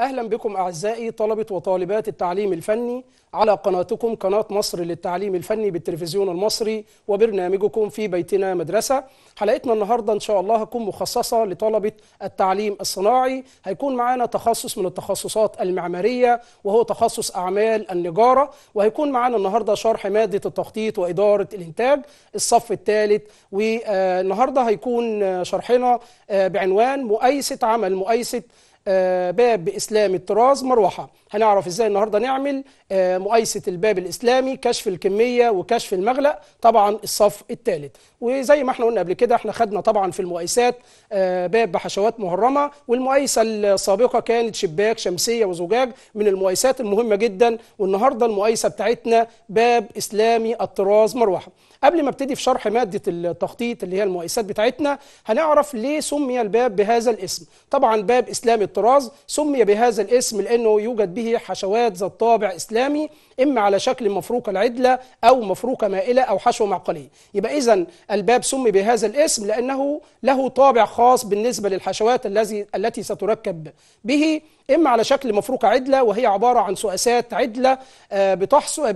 أهلا بكم أعزائي طلبة وطالبات التعليم الفني على قناتكم قناة مصر للتعليم الفني بالتلفزيون المصري وبرنامجكم في بيتنا مدرسة حلقتنا النهاردة إن شاء الله هتكون مخصصة لطلبة التعليم الصناعي هيكون معانا تخصص من التخصصات المعمارية وهو تخصص أعمال النجارة وهيكون معانا النهاردة شرح مادة التخطيط وإدارة الإنتاج الصف الثالث والنهاردة هيكون شرحنا آه، بعنوان مؤيسة عمل مؤيسة آه، باب اسلامي الطراز مروحة هنعرف إزاي النهاردة نعمل آه، مقايسة الباب الإسلامي كشف الكمية وكشف المغلق طبعا الصف الثالث وزي ما احنا قلنا قبل كده احنا خدنا طبعا في المقايسات آه، باب بحشوات مهرمة والمقايسة السابقة كانت شباك شمسية وزجاج من المقايسات المهمة جدا والنهاردة المقايسة بتاعتنا باب إسلامي الطراز مروحة قبل ما ابتدي في شرح ماده التخطيط اللي هي المؤسسات بتاعتنا هنعرف ليه سمي الباب بهذا الاسم طبعا باب اسلام الطراز سمي بهذا الاسم لانه يوجد به حشوات ذات طابع اسلامي إما على شكل مفروكة العدلة أو مفروكة مائلة أو حشو معقلي يبقى إذا الباب سمي بهذا الاسم لأنه له طابع خاص بالنسبة للحشوات الذي التي ستركب به إما على شكل مفروكة عدلة وهي عبارة عن سؤاسات عدلة آه،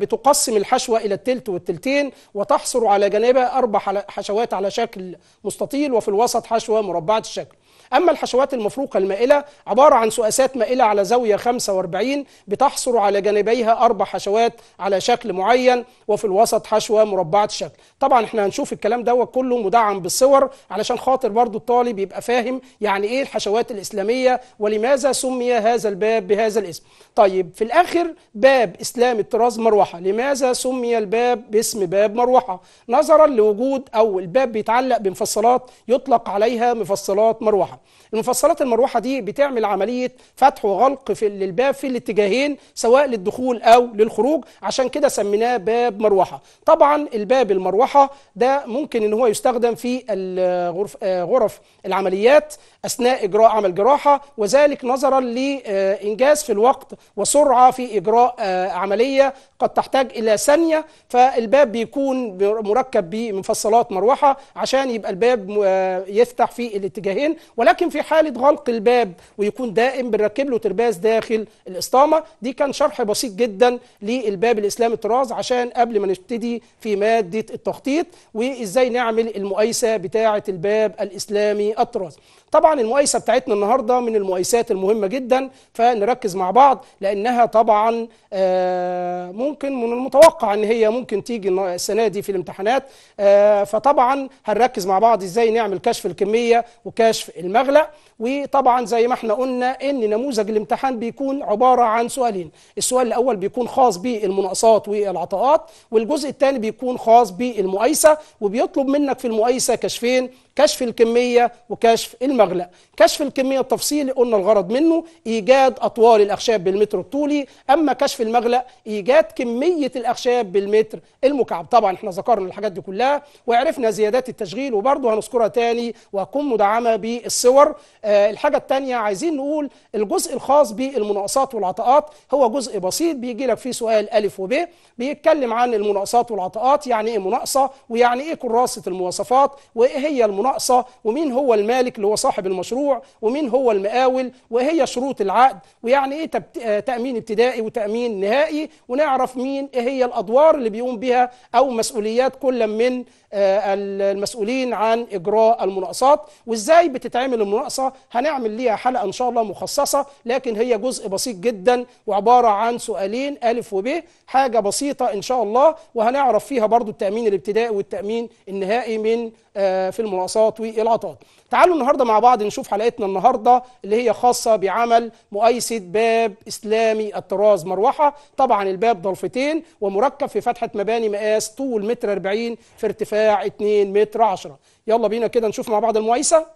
بتقسم الحشوة إلى التلت والتلتين وتحصر على جانبها أربع حشوات على شكل مستطيل وفي الوسط حشوة مربعة الشكل أما الحشوات المفروقة المائلة عبارة عن سؤاسات مائلة على زاوية 45 بتحصر على جانبيها أربع حشوات على شكل معين وفي الوسط حشوة مربعة الشكل طبعا احنا هنشوف الكلام دوت كله مدعم بالصور علشان خاطر برضو الطالب يبقى فاهم يعني ايه الحشوات الإسلامية ولماذا سمي هذا الباب بهذا الاسم طيب في الآخر باب إسلام الطراز مروحة لماذا سمي الباب باسم باب مروحة نظرا لوجود أو الباب بيتعلق بمفصلات يطلق عليها مفصلات مروحة المفصلات المروحه دي بتعمل عمليه فتح وغلق في للباب في الاتجاهين سواء للدخول او للخروج عشان كده سميناه باب مروحه طبعا الباب المروحه ده ممكن ان هو يستخدم في الغرف آه، غرف العمليات اثناء اجراء عمل جراحه وذلك نظرا لانجاز في الوقت وسرعه في اجراء آه، عمليه قد تحتاج الى ثانيه فالباب بيكون مركب بمفصلات مروحه عشان يبقى الباب آه، يفتح في الاتجاهين ولكن ولكن في حالة غلق الباب ويكون دائم بنركب له ترباز داخل الإسطامة دي كان شرح بسيط جدا للباب الإسلامي الطراز عشان قبل ما نبتدي في مادة التخطيط وإزاي نعمل المقايسة بتاعة الباب الإسلامي الطراز طبعا المقايسة بتاعتنا النهاردة من المقايسات المهمة جدا فنركز مع بعض لأنها طبعا آه، ممكن من المتوقع أن هي ممكن تيجي السنة دي في الامتحانات آه، فطبعا هنركز مع بعض إزاي نعمل كشف الكمية وكشف المادة المغلى وطبعا زي ما احنا قلنا ان نموذج الامتحان بيكون عباره عن سؤالين السؤال الاول بيكون خاص بالمناقصات والعطاءات والجزء الثاني بيكون خاص بالمقايسه وبيطلب منك في المقايسه كشفين كشف الكمية وكشف المغلق كشف الكمية التفصيلي قلنا الغرض منه إيجاد أطوال الأخشاب بالمتر الطولي أما كشف المغلق إيجاد كمية الأخشاب بالمتر المكعب طبعا احنا ذكرنا الحاجات دي كلها وعرفنا زيادات التشغيل وبرضه هنذكرها تاني وهتكون مدعمة بالصور آه الحاجة التانية عايزين نقول الجزء الخاص بالمناقصات والعطاءات هو جزء بسيط بيجي لك فيه سؤال ألف وب بيتكلم عن المناقصات والعطاءات يعني إيه مناقصة ويعني إيه كراسة المواصفات وإيه هي المناقصة الناقصة ومين هو المالك اللي هو صاحب المشروع ومين هو المقاول وهي شروط العقد ويعني ايه آه، تأمين ابتدائي وتأمين نهائي ونعرف مين ايه هي الأدوار اللي بيقوم بها أو مسؤوليات كل من آه، المسؤولين عن اجراء المناقصات وازاي بتتعمل المناقصه هنعمل ليها حلقه ان شاء الله مخصصه لكن هي جزء بسيط جدا وعباره عن سؤالين الف وب حاجه بسيطه ان شاء الله وهنعرف فيها برضو التامين الابتدائي والتامين النهائي من آه، في المناقصات والعطاءات تعالوا النهارده مع بعض نشوف حلقتنا النهارده اللي هي خاصه بعمل مؤيسه باب اسلامي الطراز مروحه طبعا الباب ضلفتين ومركب في فتحه مباني مقاس طول متر 40 في ارتفاع 2 متر 10 يلا بينا كده نشوف مع بعض المقايسه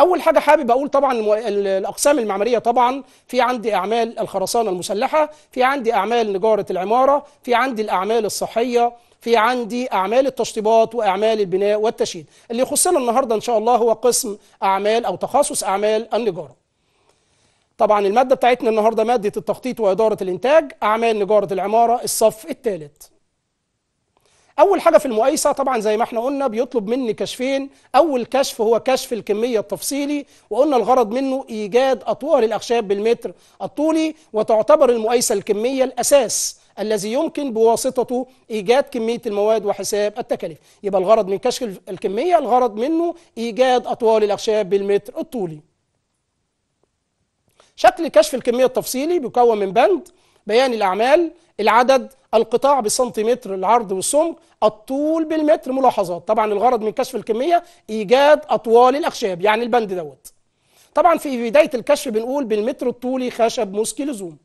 اول حاجه حابب اقول طبعا الاقسام المعماريه طبعا في عندي اعمال الخرسانه المسلحه في عندي اعمال نجاره العماره في عندي الاعمال الصحيه في عندي اعمال التشطيبات واعمال البناء والتشييد اللي يخصنا النهارده ان شاء الله هو قسم اعمال او تخصص اعمال النجاره طبعا الماده بتاعتنا النهارده ماده التخطيط واداره الانتاج اعمال نجاره العماره الصف الثالث اول حاجه في المقايسه طبعا زي ما احنا قلنا بيطلب مني كشفين اول كشف هو كشف الكميه التفصيلي وقلنا الغرض منه ايجاد أطوال الاخشاب بالمتر الطولي وتعتبر المقايسه الكميه الاساس الذي يمكن بواسطته ايجاد كميه المواد وحساب التكاليف يبقى الغرض من كشف الكميه الغرض منه ايجاد اطوال الاخشاب بالمتر الطولي شكل كشف الكميه التفصيلي بيكون من بند بيان الاعمال العدد القطاع بالسنتيمتر العرض والسمك الطول بالمتر ملاحظات طبعا الغرض من كشف الكميه ايجاد اطوال الاخشاب يعني البند دوت طبعا في بدايه الكشف بنقول بالمتر الطولي خشب موسكي لزوم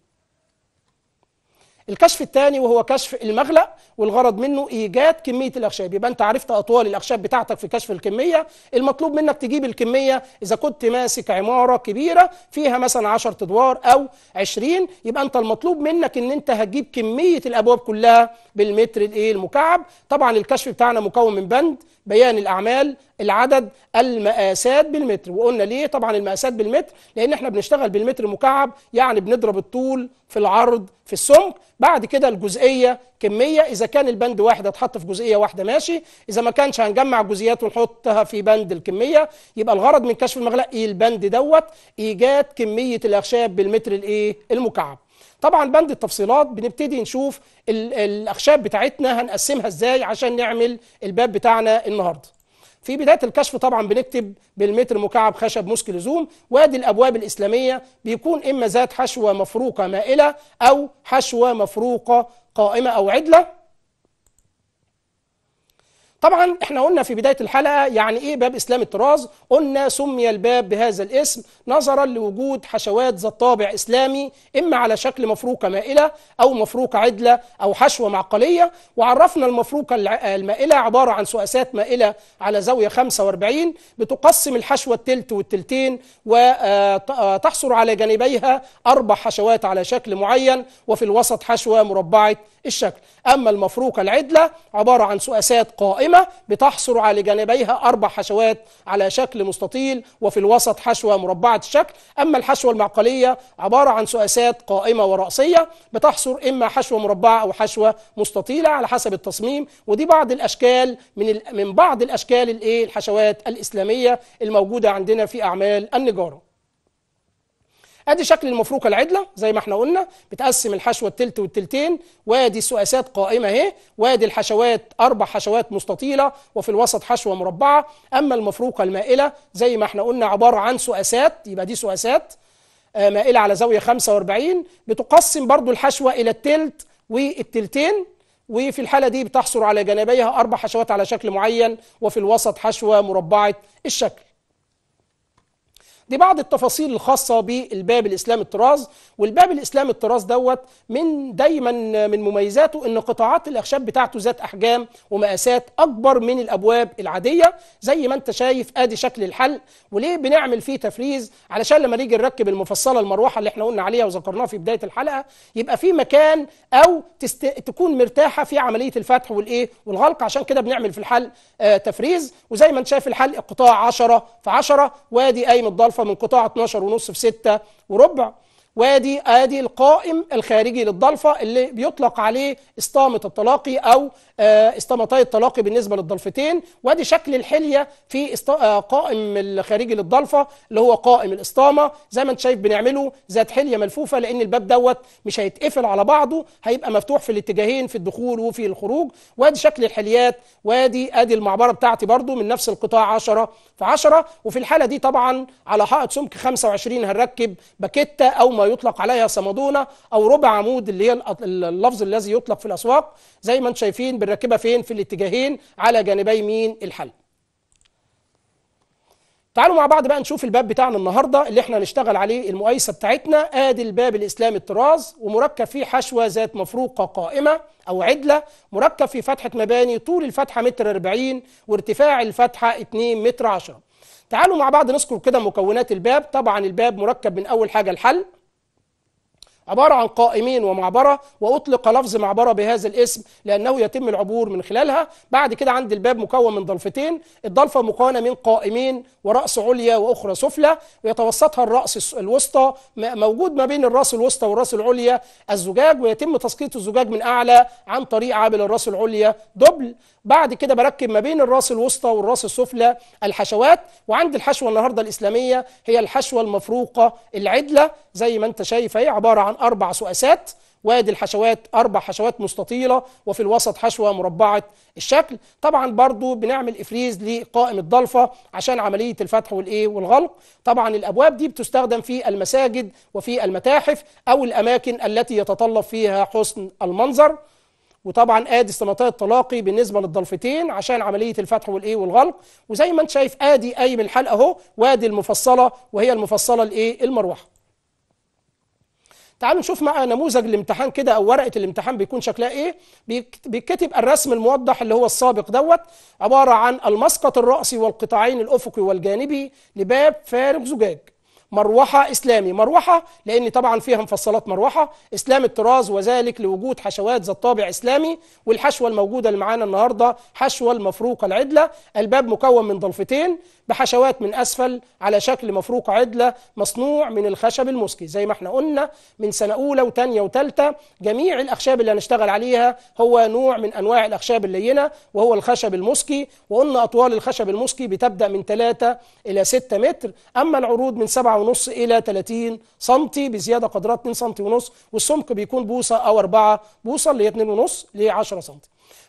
الكشف الثاني وهو كشف المغلق والغرض منه ايجاد كميه الاخشاب يبقى انت عرفت اطوال الاخشاب بتاعتك في كشف الكميه المطلوب منك تجيب الكميه اذا كنت ماسك عماره كبيره فيها مثلا 10 ادوار او 20 يبقى انت المطلوب منك ان انت هتجيب كميه الابواب كلها بالمتر الايه المكعب طبعا الكشف بتاعنا مكون من بند بيان الأعمال العدد المقاسات بالمتر وقلنا ليه طبعا المقاسات بالمتر لأن احنا بنشتغل بالمتر مكعب يعني بنضرب الطول في العرض في السمك بعد كده الجزئية كمية إذا كان البند واحد اتحط في جزئية واحدة ماشي إذا ما كانش هنجمع الجزئيات ونحطها في بند الكمية يبقى الغرض من كشف المغلق إيه البند دوت إيجاد كمية الأخشاب بالمتر الإيه المكعب طبعا بند التفصيلات بنبتدي نشوف الاخشاب بتاعتنا هنقسمها ازاي عشان نعمل الباب بتاعنا النهارده في بدايه الكشف طبعا بنكتب بالمتر مكعب خشب مسك لزوم وادي الابواب الاسلاميه بيكون اما ذات حشوه مفروقه مائله او حشوه مفروقه قائمه او عدله طبعا احنا قلنا في بدايه الحلقه يعني ايه باب اسلام الطراز قلنا سمي الباب بهذا الاسم نظرا لوجود حشوات ذات طابع اسلامي اما على شكل مفروكه مائله او مفروكه عدله او حشوه معقليه وعرفنا المفروكه المائله عباره عن سؤاسات مائله على زاويه 45 بتقسم الحشوه التلت والتلتين وتحصر آه، آه، على جانبيها اربع حشوات على شكل معين وفي الوسط حشوه مربعه الشكل اما المفروكه العدله عباره عن سؤاسات قائمه بتحصر على جانبيها أربع حشوات على شكل مستطيل وفي الوسط حشوة مربعة الشكل أما الحشوة المعقلية عبارة عن سؤاسات قائمة ورأسية بتحصر إما حشوة مربعة أو حشوة مستطيلة على حسب التصميم ودي بعض الأشكال من من بعض الأشكال الإيه الحشوات الإسلامية الموجودة عندنا في أعمال النجارة ادي شكل المفروكه العدله زي ما احنا قلنا بتقسم الحشوه التلت والتلتين وادي السؤاسات قائمه اهي وادي الحشوات اربع حشوات مستطيله وفي الوسط حشوه مربعه اما المفروكه المائله زي ما احنا قلنا عباره عن سؤاسات يبقى دي سؤاسات آه، مائله على زاويه 45 بتقسم برضو الحشوه الى التلت والتلتين وفي الحالة دي بتحصر على جانبيها أربع حشوات على شكل معين وفي الوسط حشوة مربعة الشكل دي بعض التفاصيل الخاصه بالباب الاسلام الطراز والباب الاسلام الطراز دوت من دايما من مميزاته ان قطاعات الاخشاب بتاعته ذات احجام ومقاسات اكبر من الابواب العاديه زي ما انت شايف ادي شكل الحلق وليه بنعمل فيه تفريز علشان لما نيجي نركب المفصله المروحه اللي احنا قلنا عليها وذكرناها في بدايه الحلقه يبقى في مكان او تست... تكون مرتاحه في عمليه الفتح والايه والغلق عشان كده بنعمل في الحلق آه تفريز وزي ما انت شايف الحلق قطاع 10 في 10 وادي قايم الضلف من قطاع 12 ونص في 6 وربع وادي ادي القائم الخارجي للضلفه اللي بيطلق عليه اسطامه التلاقي او آه، اسطامتي التلاقي بالنسبه للضلفتين وادي شكل الحليه في آه، قائم الخارجي للضلفه اللي هو قائم الاسطامه زي ما انت شايف بنعمله ذات حليه ملفوفه لان الباب دوت مش هيتقفل على بعضه هيبقى مفتوح في الاتجاهين في الدخول وفي الخروج وادي شكل الحليات وادي ادي المعبره بتاعتي برضو من نفس القطاع 10 في 10 وفي الحاله دي طبعا على حائط سمك 25 هنركب باكيته او يطلق عليها صمدونه او ربع عمود اللي هي اللفظ الذي يطلق في الاسواق زي ما انتم شايفين بنركبها فين في الاتجاهين على جانبي مين الحل تعالوا مع بعض بقى نشوف الباب بتاعنا النهارده اللي احنا هنشتغل عليه المؤيسة بتاعتنا ادي الباب الاسلامي الطراز ومركب فيه حشوه ذات مفروقه قائمه او عدله مركب في فتحه مباني طول الفتحه متر 40 وارتفاع الفتحه 2 متر 10 تعالوا مع بعض نذكر كده مكونات الباب طبعا الباب مركب من اول حاجه الحل عبارة عن قائمين ومعبرة وأطلق لفظ معبرة بهذا الاسم لأنه يتم العبور من خلالها بعد كده عند الباب مكون من ضلفتين الضلفة مكونة من قائمين ورأس عليا وأخرى سفلى ويتوسطها الرأس الوسطى موجود ما بين الرأس الوسطى والرأس العليا الزجاج ويتم تسقيط الزجاج من أعلى عن طريق عابل الرأس العليا دبل بعد كده بركب ما بين الرأس الوسطى والرأس السفلى الحشوات وعند الحشوة النهاردة الإسلامية هي الحشوة المفروقة العدلة زي ما أنت شايف هي عبارة عن أربع سؤسات وادي الحشوات أربع حشوات مستطيلة وفي الوسط حشوة مربعة الشكل طبعا برضو بنعمل إفريز لقائم الضلفة عشان عملية الفتح والإيه والغلق طبعا الأبواب دي بتستخدم في المساجد وفي المتاحف أو الأماكن التي يتطلب فيها حسن المنظر وطبعا ادي استماطات التلاقي بالنسبه للضلفتين عشان عمليه الفتح والايه والغلق وزي ما انت شايف ادي قايم الحلقه اهو وادي المفصله وهي المفصله الايه المروحه تعالوا نشوف مع نموذج الامتحان كده او ورقه الامتحان بيكون شكلها ايه بيتكتب الرسم الموضح اللي هو السابق دوت عباره عن المسقط الراسي والقطاعين الافقي والجانبي لباب فارغ زجاج مروحة إسلامي مروحة لأن طبعا فيها مفصلات مروحة إسلام الطراز وذلك لوجود حشوات ذات طابع إسلامي والحشوة الموجودة اللي معانا النهاردة حشوة المفروقة العدلة الباب مكون من ضلفتين بحشوات من أسفل على شكل مفروق عدلة مصنوع من الخشب المسكي زي ما احنا قلنا من سنة أولى وتانية وتالتة جميع الأخشاب اللي هنشتغل عليها هو نوع من أنواع الأخشاب اللينة وهو الخشب المسكي وقلنا أطوال الخشب المسكي بتبدأ من 3 إلى 6 متر أما العروض من 7.5 إلى 30 سم بزيادة قدرات 2 سم ونص والسمك بيكون بوصة أو 4 بوصة اللي هي 2.5 ل 10 سم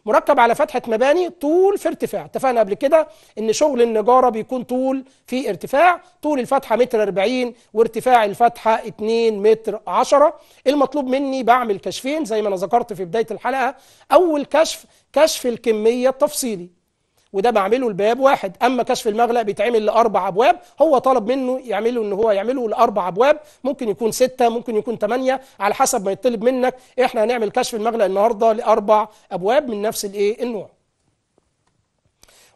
مركب على فتحه مباني طول في ارتفاع اتفقنا قبل كده ان شغل النجاره بيكون طول في ارتفاع طول الفتحه متر 40 وارتفاع الفتحه 2 متر 10 المطلوب مني بعمل كشفين زي ما انا ذكرت في بدايه الحلقه اول كشف كشف الكميه التفصيلي وده بعمله لباب واحد اما كشف المغلق بيتعمل لاربع ابواب هو طلب منه يعمله ان هو يعمله لاربع ابواب ممكن يكون سته ممكن يكون ثمانيه على حسب ما يطلب منك احنا هنعمل كشف المغلق النهارده لاربع ابواب من نفس الايه النوع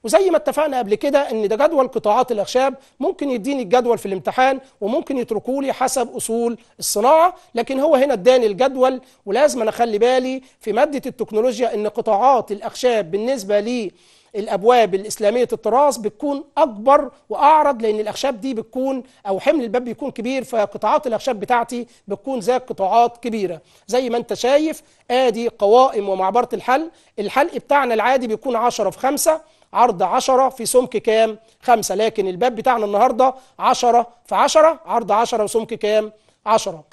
وزي ما اتفقنا قبل كده ان ده جدول قطاعات الاخشاب ممكن يديني الجدول في الامتحان وممكن يتركوا لي حسب اصول الصناعه لكن هو هنا اداني الجدول ولازم انا اخلي بالي في ماده التكنولوجيا ان قطاعات الاخشاب بالنسبه لي الابواب الاسلاميه الطراز بتكون اكبر واعرض لان الاخشاب دي بتكون او حمل الباب بيكون كبير فقطاعات الاخشاب بتاعتي بتكون زي قطاعات كبيره زي ما انت شايف ادي قوائم ومعبره الحلق الحلق بتاعنا العادي بيكون 10 في 5 عرض 10 في سمك كام 5 لكن الباب بتاعنا النهارده 10 في 10 عرض 10 وسمك كام 10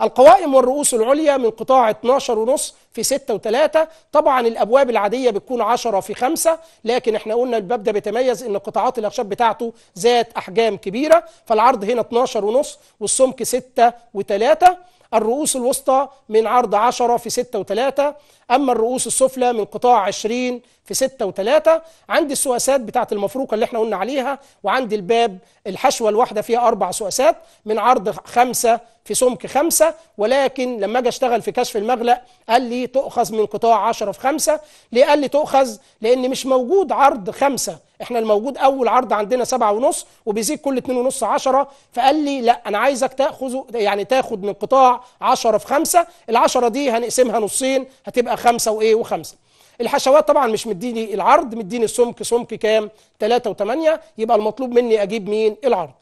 القوائم والرؤوس العليا من قطاع 12 ونص في 6 و3 طبعا الابواب العاديه بتكون 10 في 5 لكن احنا قلنا الباب ده بيتميز ان قطاعات الاخشاب بتاعته ذات احجام كبيره فالعرض هنا 12 ونص والسمك 6 و3 الرؤوس الوسطى من عرض 10 في 6 و3 أما الرؤوس السفلى من قطاع 20 في 6 و3 عندي السواسات بتاعة المفروقة اللي احنا قلنا عليها وعندي الباب الحشوة الواحدة فيها أربع سواسات من عرض خمسة في سمك خمسة ولكن لما أجي أشتغل في كشف المغلق قال لي تؤخذ من قطاع 10 في 5 ليه قال لي تؤخذ لأن مش موجود عرض خمسة احنا الموجود أول عرض عندنا سبعة ونص وبيزيد كل اتنين ونص عشرة فقال لي لا أنا عايزك تأخذ يعني تاخد من قطاع 10 في 5 العشرة دي هنقسمها نصين هتبقى يبقى خمسة وإيه وخمسة الحشوات طبعا مش مديني العرض مديني السمك سمك كام 3 و8 يبقى المطلوب مني أجيب مين العرض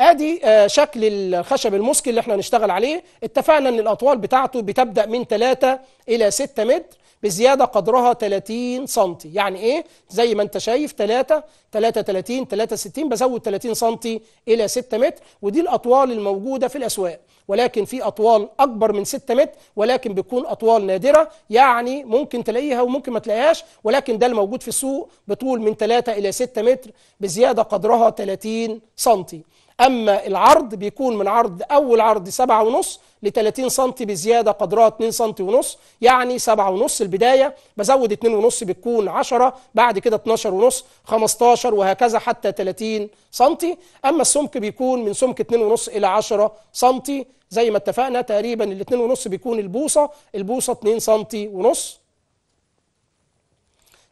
ادي آه، شكل الخشب المسكي اللي احنا هنشتغل عليه اتفقنا ان الاطوال بتاعته بتبدا من 3 الى 6 متر بزياده قدرها 30 سم يعني ايه زي ما انت شايف 3 3 30 3 60 بزود 30 سم الى 6 متر ودي الاطوال الموجوده في الاسواق ولكن في أطوال أكبر من 6 متر ولكن بتكون أطوال نادرة يعني ممكن تلاقيها وممكن ما تلاقيهاش ولكن ده الموجود في السوق بطول من 3 إلى 6 متر بزيادة قدرها 30 سم اما العرض بيكون من عرض اول عرض 7.5 ل 30 سم بزياده قدرها 2 سم ونص يعني 7.5 البدايه بزود 2.5 بتكون 10 بعد كده 12 ونص 15 وهكذا حتى 30 سم اما السمك بيكون من سمك 2.5 الى 10 سم زي ما اتفقنا تقريبا ال 2.5 بيكون البوصه البوصه 2 سم ونص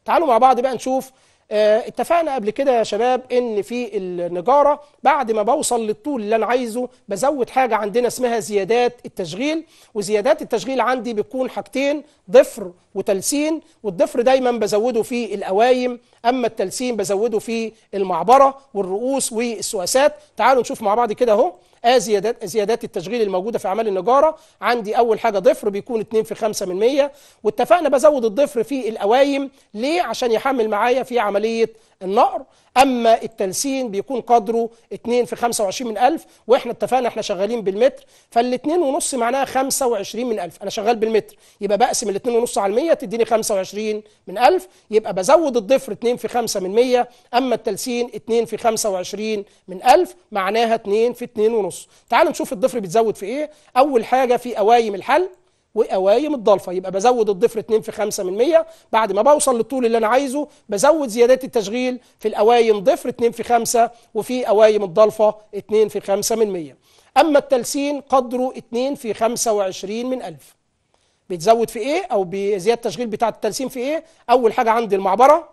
تعالوا مع بعض بقى نشوف آه، اتفقنا قبل كده يا شباب ان في النجاره بعد ما بوصل للطول اللي انا عايزه بزود حاجه عندنا اسمها زيادات التشغيل وزيادات التشغيل عندي بتكون حاجتين ضفر وتلسين والضفر دايما بزوده في القوايم اما التلسين بزوده في المعبره والرؤوس والسواسات تعالوا نشوف مع بعض كده اهو آه، زيادات زيادات التشغيل الموجوده في اعمال النجاره عندي اول حاجه ضفر بيكون 2 في 5 من 100 واتفقنا بزود الضفر في القوايم ليه عشان يحمل معايا في عمليه النقر اما التلسين بيكون قدره 2 في 25 من 1000 واحنا اتفقنا احنا شغالين بالمتر فال2 ونص معناها 25 من 1000 انا شغال بالمتر يبقى بقسم ال2 ونص على 100 تديني 25 من 1000 يبقى بزود الضفر 2 في 5 من 100 اما التلسين 2 في 25 من 1000 معناها 2 في 2 ونص تعالوا نشوف الضفر بيتزود في ايه اول حاجه في قوايم الحل وقوايم الضلفه يبقى بزود الضفر 2 في 5 من 100 بعد ما بوصل للطول اللي انا عايزه بزود زيادات التشغيل في القوايم ضفر 2 في 5 وفي قوايم الضلفه 2 في 5 من 100 اما التلسين قدره 2 في 25 من 1000 بيتزود في ايه او بزياده التشغيل بتاعه التلسين في ايه اول حاجه عندي المعبره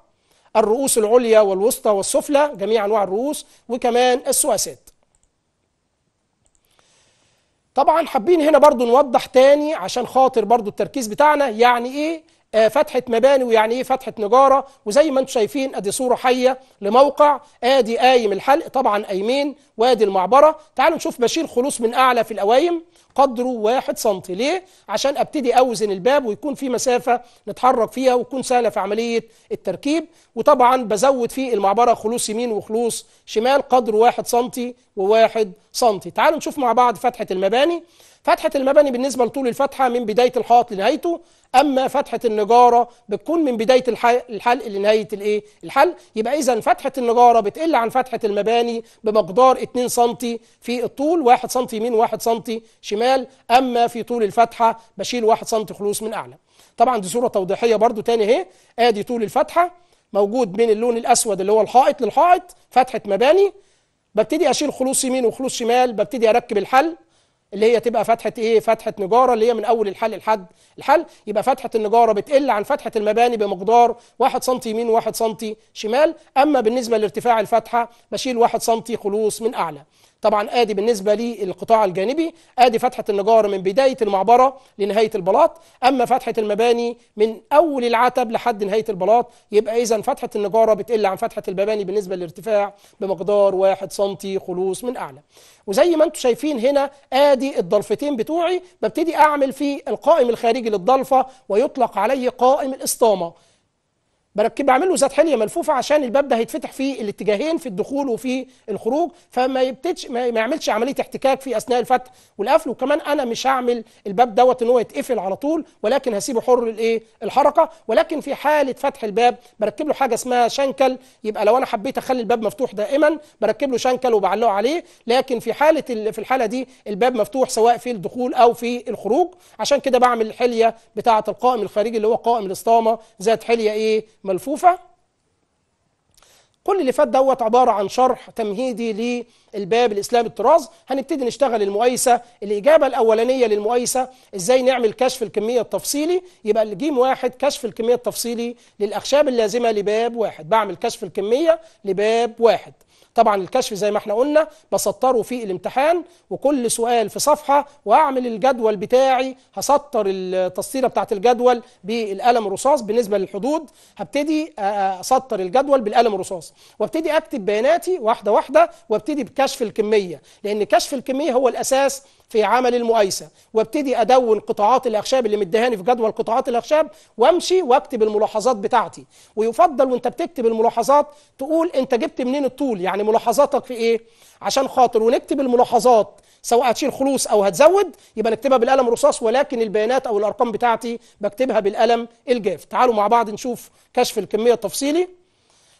الرؤوس العليا والوسطى والسفلى جميع انواع الرؤوس وكمان السواسات طبعا حابين هنا برضو نوضح تاني عشان خاطر برضو التركيز بتاعنا يعني ايه آه فتحة مباني ويعني ايه فتحة نجارة وزي ما انتم شايفين ادي صورة حية لموقع ادي قايم الحلق طبعا قايمين وادي المعبرة تعالوا نشوف بشيل خلوص من اعلى في القوايم قدره واحد سنتي ليه؟ عشان ابتدي اوزن الباب ويكون في مسافة نتحرك فيها وتكون سهلة في عملية التركيب وطبعا بزود فيه المعبرة خلوص يمين وخلوص شمال قدره واحد سنتي وواحد سنتي تعالوا نشوف مع بعض فتحة المباني فتحة المباني بالنسبة لطول الفتحة من بداية الحائط لنهايته أما فتحة النجارة بتكون من بداية الحلق لنهاية الإيه؟ الحلق يبقى إذا فتحة النجارة بتقل عن فتحة المباني بمقدار 2 سم في الطول 1 سم يمين 1 سم شمال أما في طول الفتحة بشيل 1 سم خلوص من أعلى طبعا دي صورة توضيحية برضو تاني أهي آدي طول الفتحة موجود بين اللون الأسود اللي هو الحائط للحائط فتحة مباني ببتدي اشيل خلوص يمين وخلوص شمال ببتدي اركب الحل اللي هي تبقى فتحه ايه فتحه نجاره اللي هي من اول الحل لحد الحل يبقى فتحه النجاره بتقل عن فتحه المباني بمقدار 1 سم يمين و1 سم شمال اما بالنسبه لارتفاع الفتحه بشيل 1 سم خلوص من اعلى طبعا ادي بالنسبه للقطاع الجانبي ادي فتحه النجار من بدايه المعبره لنهايه البلاط اما فتحه المباني من اول العتب لحد نهايه البلاط يبقى اذا فتحه النجاره بتقل عن فتحه المباني بالنسبه للارتفاع بمقدار 1 سم خلوص من اعلى وزي ما انتم شايفين هنا ادي الضلفتين بتوعي ببتدي اعمل في القائم الخارجي للضلفه ويطلق عليه قائم الاسطامه بركب بعمل له ذات حليه ملفوفه عشان الباب ده هيتفتح في الاتجاهين في الدخول وفي الخروج فما يبتدش ما, ما يعملش عمليه احتكاك في اثناء الفتح والقفل وكمان انا مش هعمل الباب دوت ان هو يتقفل على طول ولكن هسيبه حر الايه الحركه ولكن في حاله فتح الباب بركب له حاجه اسمها شنكل يبقى لو انا حبيت اخلي الباب مفتوح دائما بركب له شنكل وبعلقه عليه لكن في حاله في الحاله دي الباب مفتوح سواء في الدخول او في الخروج عشان كده بعمل الحليه بتاعه القائم الخارجي اللي هو قائم الاسطامه ذات حليه ايه ملفوفة كل اللي فات دوت عبارة عن شرح تمهيدي للباب الإسلام الطراز هنبتدي نشتغل المقايسة الإجابة الأولانية للمقايسة إزاي نعمل كشف الكمية التفصيلي يبقى الجيم واحد كشف الكمية التفصيلي للأخشاب اللازمة لباب واحد بعمل كشف الكمية لباب واحد طبعا الكشف زي ما احنا قلنا بسطره في الامتحان وكل سؤال في صفحه واعمل الجدول بتاعي هسطر التسطيره بتاعه الجدول بالقلم الرصاص بالنسبه للحدود هبتدي اسطر الجدول بالقلم الرصاص وابتدي اكتب بياناتي واحده واحده وابتدي بكشف الكميه لان كشف الكميه هو الاساس في عمل المؤيسة وابتدي ادون قطاعات الاخشاب اللي مديهاني في جدول قطاعات الاخشاب وامشي واكتب الملاحظات بتاعتي ويفضل وانت بتكتب الملاحظات تقول انت جبت منين الطول يعني ملاحظاتك في ايه عشان خاطر ونكتب الملاحظات سواء هتشيل خلوص او هتزود يبقى نكتبها بالقلم الرصاص ولكن البيانات او الارقام بتاعتي بكتبها بالقلم الجاف تعالوا مع بعض نشوف كشف الكميه التفصيلي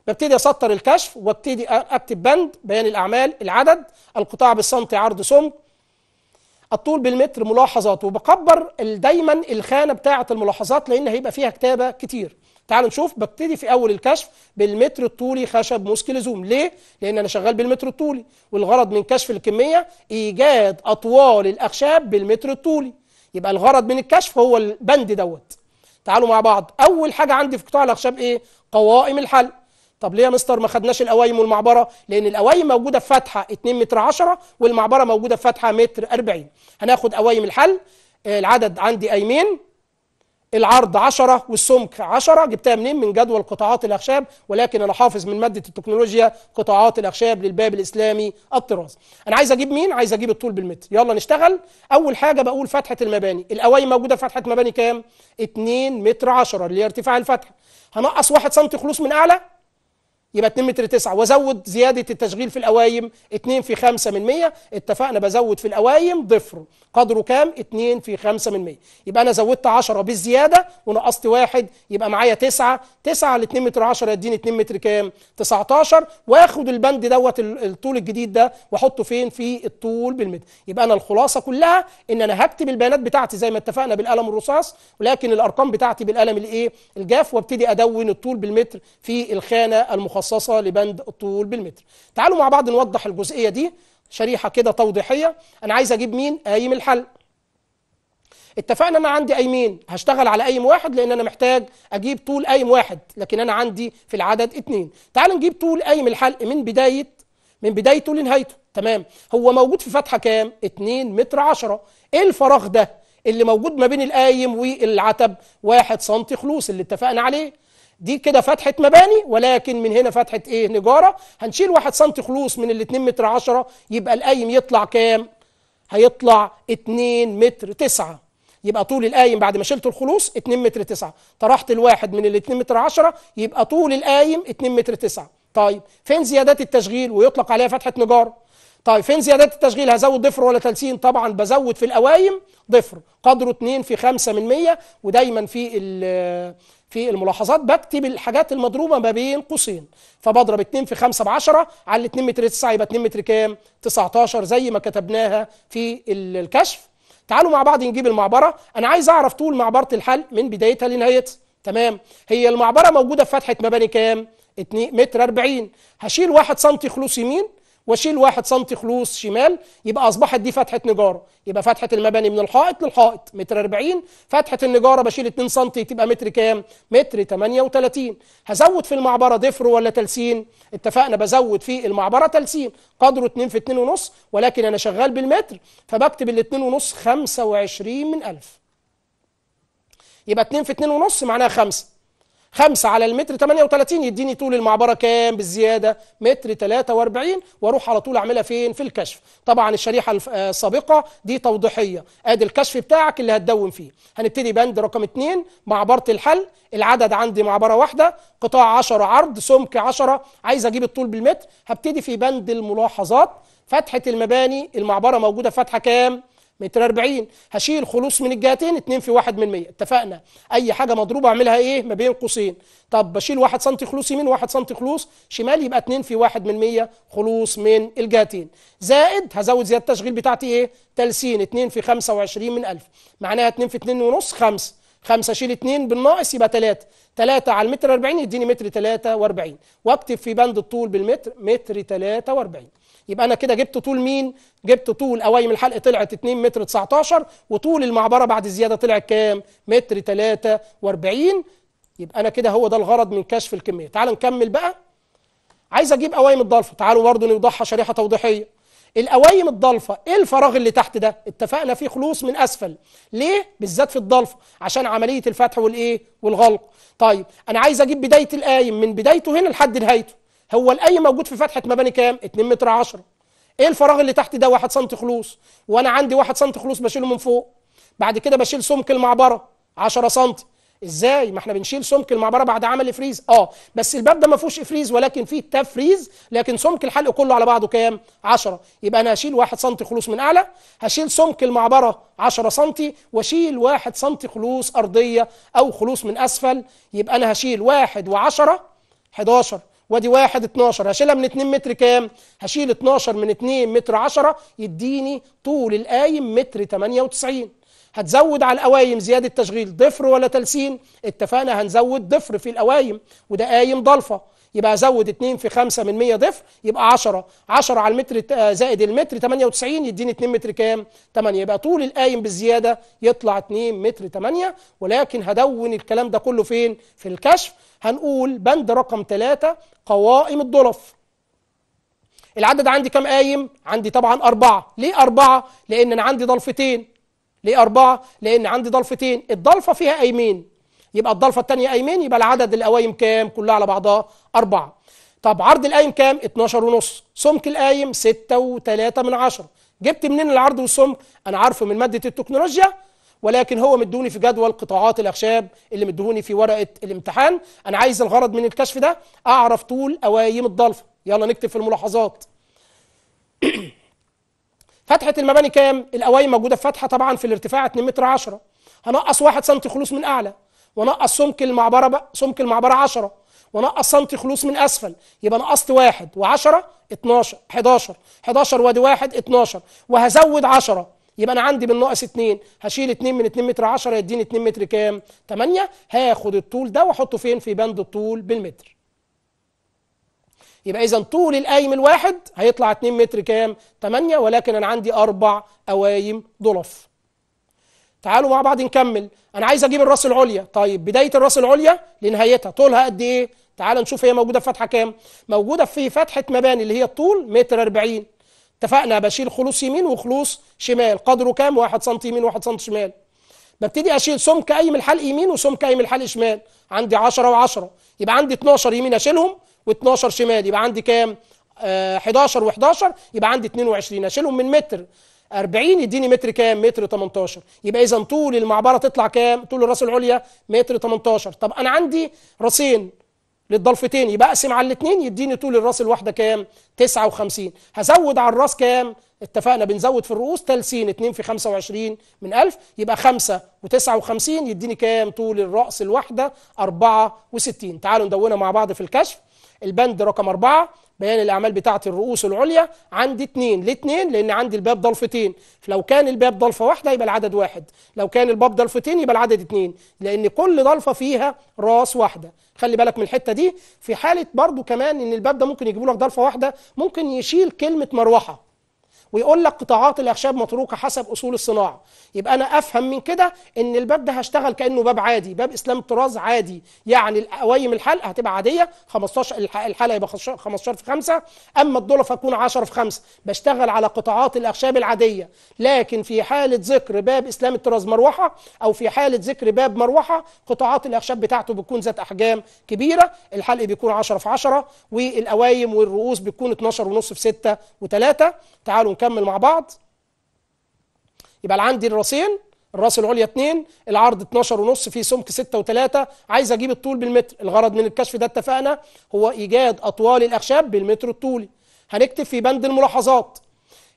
ببتدي اسطر الكشف وابتدي اكتب بند بيان الاعمال العدد القطاع بالسنتي عرض سمك الطول بالمتر ملاحظات وبكبر دايما الخانه بتاعه الملاحظات لان هيبقى فيها كتابه كتير تعالوا نشوف ببتدي في اول الكشف بالمتر الطولي خشب زوم ليه لان انا شغال بالمتر الطولي والغرض من كشف الكميه ايجاد اطوال الاخشاب بالمتر الطولي يبقى الغرض من الكشف هو البند دوت تعالوا مع بعض اول حاجه عندي في قطاع الاخشاب ايه قوائم الحلق طب ليه يا مستر ما خدناش الاوايم والمعبره لان الاوايم موجوده في فتحه 2 متر 10 والمعبره موجوده في فتحه متر 40 هناخد اوايم الحل العدد عندي قايمين العرض 10 والسمك 10 جبتها منين من جدول قطاعات الاخشاب ولكن انا حافظ من ماده التكنولوجيا قطاعات الاخشاب للباب الاسلامي الطراز انا عايز اجيب مين عايز اجيب الطول بالمتر يلا نشتغل اول حاجه بقول فتحه المباني الاوايم موجوده في فتحه مباني كام 2 متر 10 اللي هي ارتفاع الفتحه هنقص 1 سم خلوص من اعلى يبقى 2 متر 9 وازود زياده التشغيل في الاوايم 2 في 5 من 100 اتفقنا بزود في الاوايم ضفر قدره كام 2 في 5 من 100 يبقى انا زودت 10 بالزياده ونقصت 1 يبقى معايا 9 9 ل 2 متر 10 يديني 2 متر كام 19 واخد البند دوت الطول الجديد ده واحطه فين في الطول بالمتر يبقى انا الخلاصه كلها ان انا هكتب البيانات بتاعتي زي ما اتفقنا بالقلم الرصاص ولكن الارقام بتاعتي بالقلم الايه الجاف وابتدي ادون الطول بالمتر في الخانه المخصصه مخصصة لبند الطول بالمتر تعالوا مع بعض نوضح الجزئية دي شريحة كده توضيحية أنا عايز أجيب مين قايم الحل اتفقنا انا عندي قايمين هشتغل على قايم واحد لان انا محتاج اجيب طول قايم واحد لكن انا عندي في العدد اتنين تعال نجيب طول قايم الحلق من بدايه من بدايته لنهايته تمام هو موجود في فتحه كام 2 متر 10 ايه الفراغ ده اللي موجود ما بين القايم والعتب 1 سم خلوص اللي اتفقنا عليه دي كده فتحه مباني ولكن من هنا فتحه ايه نجاره هنشيل 1 سم خلوص من ال 2 متر 10 يبقى القايم يطلع كام هيطلع 2 متر 9 يبقى طول القايم بعد ما شلت الخلوص 2 متر 9 طرحت الواحد من ال 2 متر 10 يبقى طول القايم 2 متر 9 طيب فين زيادات التشغيل ويطلق عليها فتحه نجارة طيب فين زيادات التشغيل هزود ضفر ولا تلسين طبعا بزود في القوايم ضفر قدره 2 في 5 من 100 ودايما في في الملاحظات بكتب الحاجات المضروبه ما بين قوسين فبضرب 2 في 5 ب 10 على 2 متر 9 يبقى 2 متر كام 19 زي ما كتبناها في الكشف تعالوا مع بعض نجيب المعبره انا عايز اعرف طول معبره الحل من بدايتها لنهايتها تمام هي المعبره موجوده في فتحه مباني كام 2 متر 40 هشيل 1 سم خلوص يمين واشيل واحد سم خلوص شمال يبقى اصبحت دي فتحه نجاره يبقى فتحه المباني من الحائط للحائط متر 40 فتحه النجاره بشيل 2 سم تبقى متر كام متر 38 هزود في المعبره ضفر ولا تلسين اتفقنا بزود في المعبره تلسين قدره 2 في 2 ونص ولكن انا شغال بالمتر فبكتب ال 2 ونص 25 من 1000 يبقى 2 في 2 ونص معناها 5 5 على المتر 38 يديني طول المعبره كام بالزياده متر 43 واروح على طول اعملها فين في الكشف طبعا الشريحه آه، السابقه دي توضيحيه ادي الكشف بتاعك اللي هتدون فيه هنبتدي بند رقم 2 معبره الحل العدد عندي معبره واحده قطاع 10 عرض سمك 10 عايز اجيب الطول بالمتر هبتدي في بند الملاحظات فتحه المباني المعبره موجوده فتحه كام متر 40 هشيل خلوص من الجهتين 2 في 1 من 100 اتفقنا اي حاجه مضروبه اعملها ايه ما بين قوسين طب بشيل 1 سم خلوص يمين 1 سم خلوص شمال يبقى 2 في 1 من 100 خلوص من الجهتين زائد هزود زياده التشغيل بتاعتي ايه تلسين 2 في 25 من 1000 معناها 2 في 2 ونص 5 5 اشيل 2 بالناقص يبقى 3 3 على المتر 40 يديني متر 43 واكتب في بند الطول بالمتر متر 43 يبقى انا كده جبت طول مين جبت طول قوايم الحلق طلعت 2 متر 19 وطول المعبره بعد الزياده طلعت كام متر 43 يبقى انا كده هو ده الغرض من كشف الكميه تعال نكمل بقى عايز اجيب قوايم الضلفه تعالوا برضه نوضحها شريحه توضيحيه القوايم الضلفه ايه الفراغ اللي تحت ده اتفقنا فيه خلوص من اسفل ليه بالذات في الضلفه عشان عمليه الفتح والايه والغلق طيب انا عايز اجيب بدايه القايم من بدايته هنا لحد نهايته هو الاي موجود في فتحه مباني كام 2 متر 10 ايه الفراغ اللي تحت ده 1 سم خلوص وانا عندي 1 سم خلوص بشيله من فوق بعد كده بشيل سمك المعبره 10 سم ازاي ما احنا بنشيل سمك المعبره بعد عمل افريز اه بس الباب ده ما فيهوش افريز ولكن فيه تفريز لكن سمك الحلق كله على بعضه كام 10 يبقى انا هشيل 1 سم خلوص من اعلى هشيل سمك المعبره 10 سم واشيل 1 سم خلوص ارضيه او خلوص من اسفل يبقى انا هشيل 1 و10 11 وادي واحد 12 هشيلها من 2 متر كام هشيل 12 من 2 متر 10 يديني طول القايم متر 98 هتزود على القوايم زيادة تشغيل ضفر ولا تلسين اتفقنا هنزود ضفر في القوايم وده قايم ضلفة يبقى ازود 2 في 5 من 100 ضف يبقى 10 10 على المتر آه، زائد المتر 98 يديني 2 متر كام 8 يبقى طول القايم بالزياده يطلع 2 متر 8 ولكن هدون الكلام ده كله فين في الكشف هنقول بند رقم 3 قوائم الضلف العدد عندي كام قايم عندي طبعا أربعة ليه أربعة لأن أنا عندي ضلفتين ليه أربعة لأن عندي ضلفتين الضلفة فيها قايمين يبقى الضلفه الثانيه قايمين يبقى العدد القوايم كام كلها على بعضها أربعة طب عرض القايم كام 12 ونص سمك القايم 6 و3 من عشرة جبت منين العرض والسمك انا عارفه من ماده التكنولوجيا ولكن هو مدوني في جدول قطاعات الاخشاب اللي مدوني في ورقه الامتحان انا عايز الغرض من الكشف ده اعرف طول قوايم الضلفه يلا نكتب في الملاحظات فتحه المباني كام القوايم موجوده في فتحه طبعا في الارتفاع 2 متر 10 هنقص 1 سم خلوص من اعلى ونقص سمك المعبره بقى سمك المعبره 10 ونقص سنتي خلوص من اسفل يبقى نقصت واحد و10 12 11 11 وادي واحد 12 وهزود 10 يبقى انا عندي من ناقص 2 هشيل 2 من 2 متر 10 يديني 2 متر كام 8 هاخد الطول ده واحطه فين في بند الطول بالمتر يبقى اذا طول القايم الواحد هيطلع 2 متر كام 8 ولكن انا عندي اربع قوايم ضلف تعالوا مع بعض نكمل انا عايز اجيب الراس العليا طيب بدايه الراس العليا لنهايتها طولها قد ايه تعال نشوف هي موجوده في فتحه كام موجوده في فتحه مباني اللي هي الطول متر 40 اتفقنا بشيل خلوص يمين وخلوص شمال قدره كام 1 سم يمين 1 سم شمال ببتدي اشيل سمك اي من الحلق يمين وسمك اي من الحلق شمال عندي 10 و10 يبقى عندي 12 يمين اشيلهم و12 شمال يبقى عندي كام آه 11 و11 يبقى عندي 22 اشيلهم من متر 40 يديني متر كام متر 18 يبقى اذا طول المعبره تطلع كام طول الراس العليا متر 18 طب انا عندي راسين للضلفتين يبقى اقسم على الاثنين يديني طول الراس الواحده كام 59 هزود على الراس كام اتفقنا بنزود في الرؤوس تلسين 2 في 25 من 1000 يبقى 5 و59 يديني كام طول الراس الواحده 64 تعالوا ندونها مع بعض في الكشف البند رقم أربعة بيان الأعمال بتاعة الرؤوس العليا عندي اتنين لاتنين لأن عندي الباب ضلفتين فلو كان الباب ضلفة واحدة يبقى العدد واحد لو كان الباب ضلفتين يبقى العدد اتنين لأن كل ضلفة فيها راس واحدة خلي بالك من الحتة دي في حالة برضو كمان إن الباب ده ممكن يجيبوا لك ضلفة واحدة ممكن يشيل كلمة مروحة ويقول لك قطاعات الاخشاب متروكه حسب اصول الصناعه يبقى انا افهم من كده ان الباب ده هشتغل كانه باب عادي باب اسلام الطراز عادي يعني القوايم الحلقه هتبقى عاديه 15 الحلقه يبقى 15 في 5 اما الدولف هتكون 10 في 5 بشتغل على قطاعات الاخشاب العاديه لكن في حاله ذكر باب اسلام الطراز مروحه او في حاله ذكر باب مروحه قطاعات الاخشاب بتاعته بتكون ذات احجام كبيره الحلق بيكون 10 في 10 والقوايم والرؤوس بتكون 12 ونص في 6 و3 تعالوا نكمل مع بعض يبقى عندي الراسين الراس العليا 2 العرض 12 ونص فيه سمك 6 و3 عايز اجيب الطول بالمتر الغرض من الكشف ده اتفقنا هو ايجاد اطوال الاخشاب بالمتر الطولي هنكتب في بند الملاحظات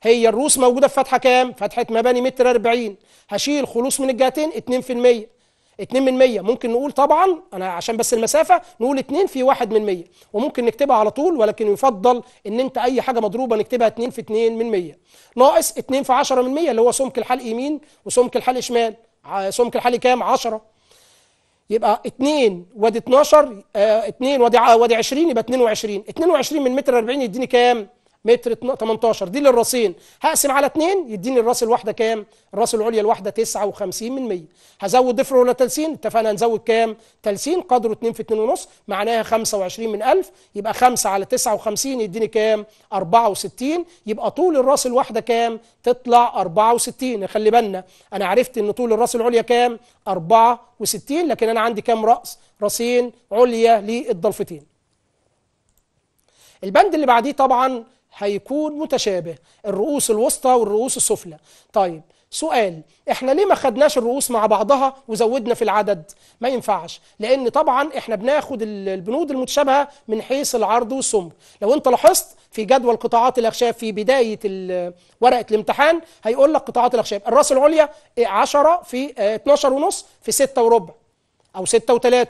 هي الروس موجوده في فتحه كام فتحه مباني متر 40 هشيل خلوص من الجهتين 2% 2 من 100 ممكن نقول طبعا انا عشان بس المسافه نقول 2 في 1 من 100 وممكن نكتبها على طول ولكن يفضل ان انت اي حاجه مضروبه نكتبها 2 في 2 من 100 ناقص 2 في 10 من 100 اللي هو سمك الحلق يمين وسمك الحلق شمال سمك الحلق كام 10 يبقى 2 وادي 12 2 آه، وادي وادي 20 يبقى 22 22 من متر 40 يديني كام متر 18 دي للراسين هقسم على 2 يديني الراس الواحده كام الراس العليا الواحده 59 من 100 هزود ضفر ولا تلسين اتفقنا هنزود كام تلسين قدره 2 في 2 ونص معناها 25 من 1000 يبقى 5 على 59 يديني كام 64 يبقى طول الراس الواحده كام تطلع 64 خلي بالنا انا عرفت ان طول الراس العليا كام 64 لكن انا عندي كام راس راسين عليا للضلفتين البند اللي بعديه طبعا هيكون متشابه الرؤوس الوسطى والرؤوس السفلى طيب سؤال احنا ليه ما خدناش الرؤوس مع بعضها وزودنا في العدد ما ينفعش لان طبعا احنا بناخد البنود المتشابهه من حيث العرض والسمر لو انت لاحظت في جدول قطاعات الاخشاب في بدايه ورقه الامتحان هيقول لك قطاعات الاخشاب الراس العليا 10 إيه، في 12 آه، ونص في 6 وربع او 6 و3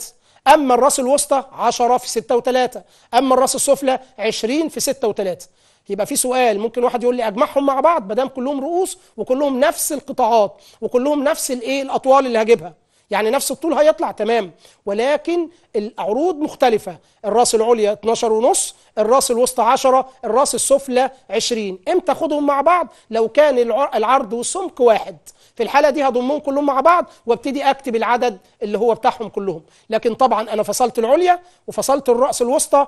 اما الراس الوسطى 10 في 6 و3 اما الراس السفلى 20 في 6 و3 يبقى في سؤال ممكن واحد يقول لي اجمعهم مع بعض ما دام كلهم رؤوس وكلهم نفس القطاعات وكلهم نفس الايه الاطوال اللي هجيبها يعني نفس الطول هيطلع تمام ولكن العروض مختلفة الراس العليا 12 ونص الراس الوسطى 10 الراس السفلى 20 امتى خدهم مع بعض لو كان العرض والسمك واحد في الحاله دي هضمهم كلهم مع بعض وابتدي اكتب العدد اللي هو بتاعهم كلهم لكن طبعا انا فصلت العليا وفصلت الراس الوسطى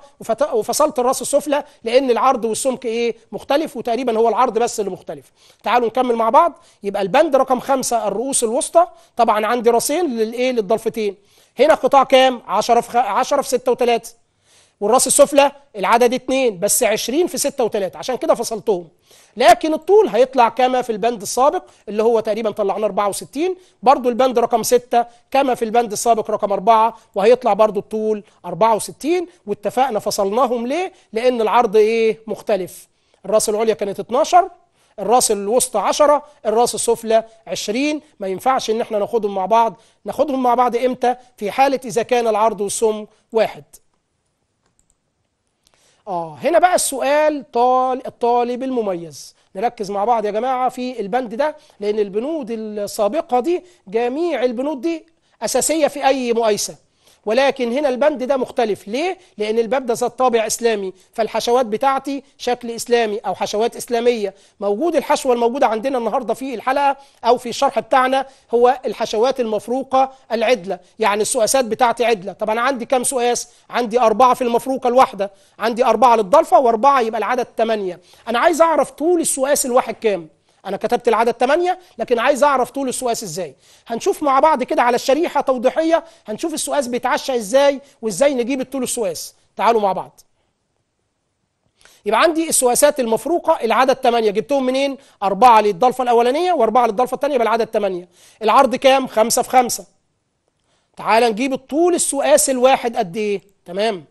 وفصلت الراس السفلى لان العرض والسمك ايه مختلف وتقريبا هو العرض بس اللي مختلف تعالوا نكمل مع بعض يبقى البند رقم خمسة الرؤوس الوسطى طبعا عندي راسين للايه للضلفتين هنا قطاع كام 10 في 10 في 6 و3 والراس السفلى العدد 2 بس 20 في 6 و3 عشان كده فصلتهم لكن الطول هيطلع كما في البند السابق اللي هو تقريبا طلعناه 64 برضو البند رقم 6 كما في البند السابق رقم 4 وهيطلع برضو الطول 64 واتفقنا فصلناهم ليه لان العرض ايه مختلف الراس العليا كانت 12 الراس الوسطى 10 الراس السفلى 20 ما ينفعش ان احنا ناخدهم مع بعض ناخدهم مع بعض امتى في حاله اذا كان العرض والسم واحد اه هنا بقى السؤال طال الطالب المميز نركز مع بعض يا جماعه في البند ده لان البنود السابقه دي جميع البنود دي اساسيه في اي مقايسه ولكن هنا البند ده مختلف ليه؟ لأن الباب ده ذات طابع إسلامي فالحشوات بتاعتي شكل إسلامي أو حشوات إسلامية موجود الحشوة الموجودة عندنا النهاردة في الحلقة أو في الشرح بتاعنا هو الحشوات المفروقة العدلة يعني السؤاسات بتاعتي عدلة طب أنا عندي كام سؤاس؟ عندي أربعة في المفروقة الواحدة عندي أربعة للضلفة وأربعة يبقى العدد ثمانية أنا عايز أعرف طول السؤاس الواحد كام انا كتبت العدد 8 لكن عايز اعرف طول السؤاس ازاي هنشوف مع بعض كده على الشريحه توضيحيه هنشوف السؤاس بيتعشى ازاي وازاي نجيب الطول السؤاس تعالوا مع بعض يبقى عندي السواسات المفروقه العدد 8 جبتهم منين؟ 4 للضلفه الاولانيه و4 للضلفه الثانيه يبقى العدد 8 العرض كام؟ 5 في 5 تعال نجيب الطول السؤاس الواحد قد ايه؟ تمام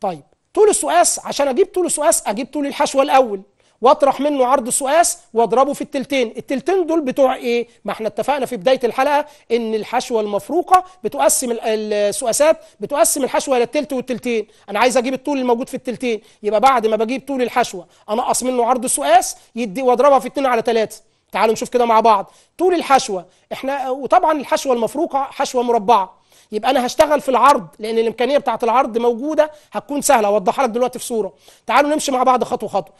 طيب طول السؤاس عشان اجيب طول السؤاس اجيب طول الحشوه الاول واطرح منه عرض سؤاس واضربه في التلتين التلتين دول بتوع ايه ما احنا اتفقنا في بدايه الحلقه ان الحشوه المفروقه بتقسم السؤاسات بتقسم الحشوه الى التلت والتلتين انا عايز اجيب الطول الموجود في التلتين يبقى بعد ما بجيب طول الحشوه انقص منه عرض سؤاس يدي واضربها في 2 على 3 تعالوا نشوف كده مع بعض طول الحشوه احنا وطبعا الحشوه المفروقه حشوه مربعه يبقى انا هشتغل في العرض لان الامكانيه بتاعه العرض موجوده هتكون سهله اوضحها لك دلوقتي في صوره تعالوا نمشي مع بعض خطوه خطوه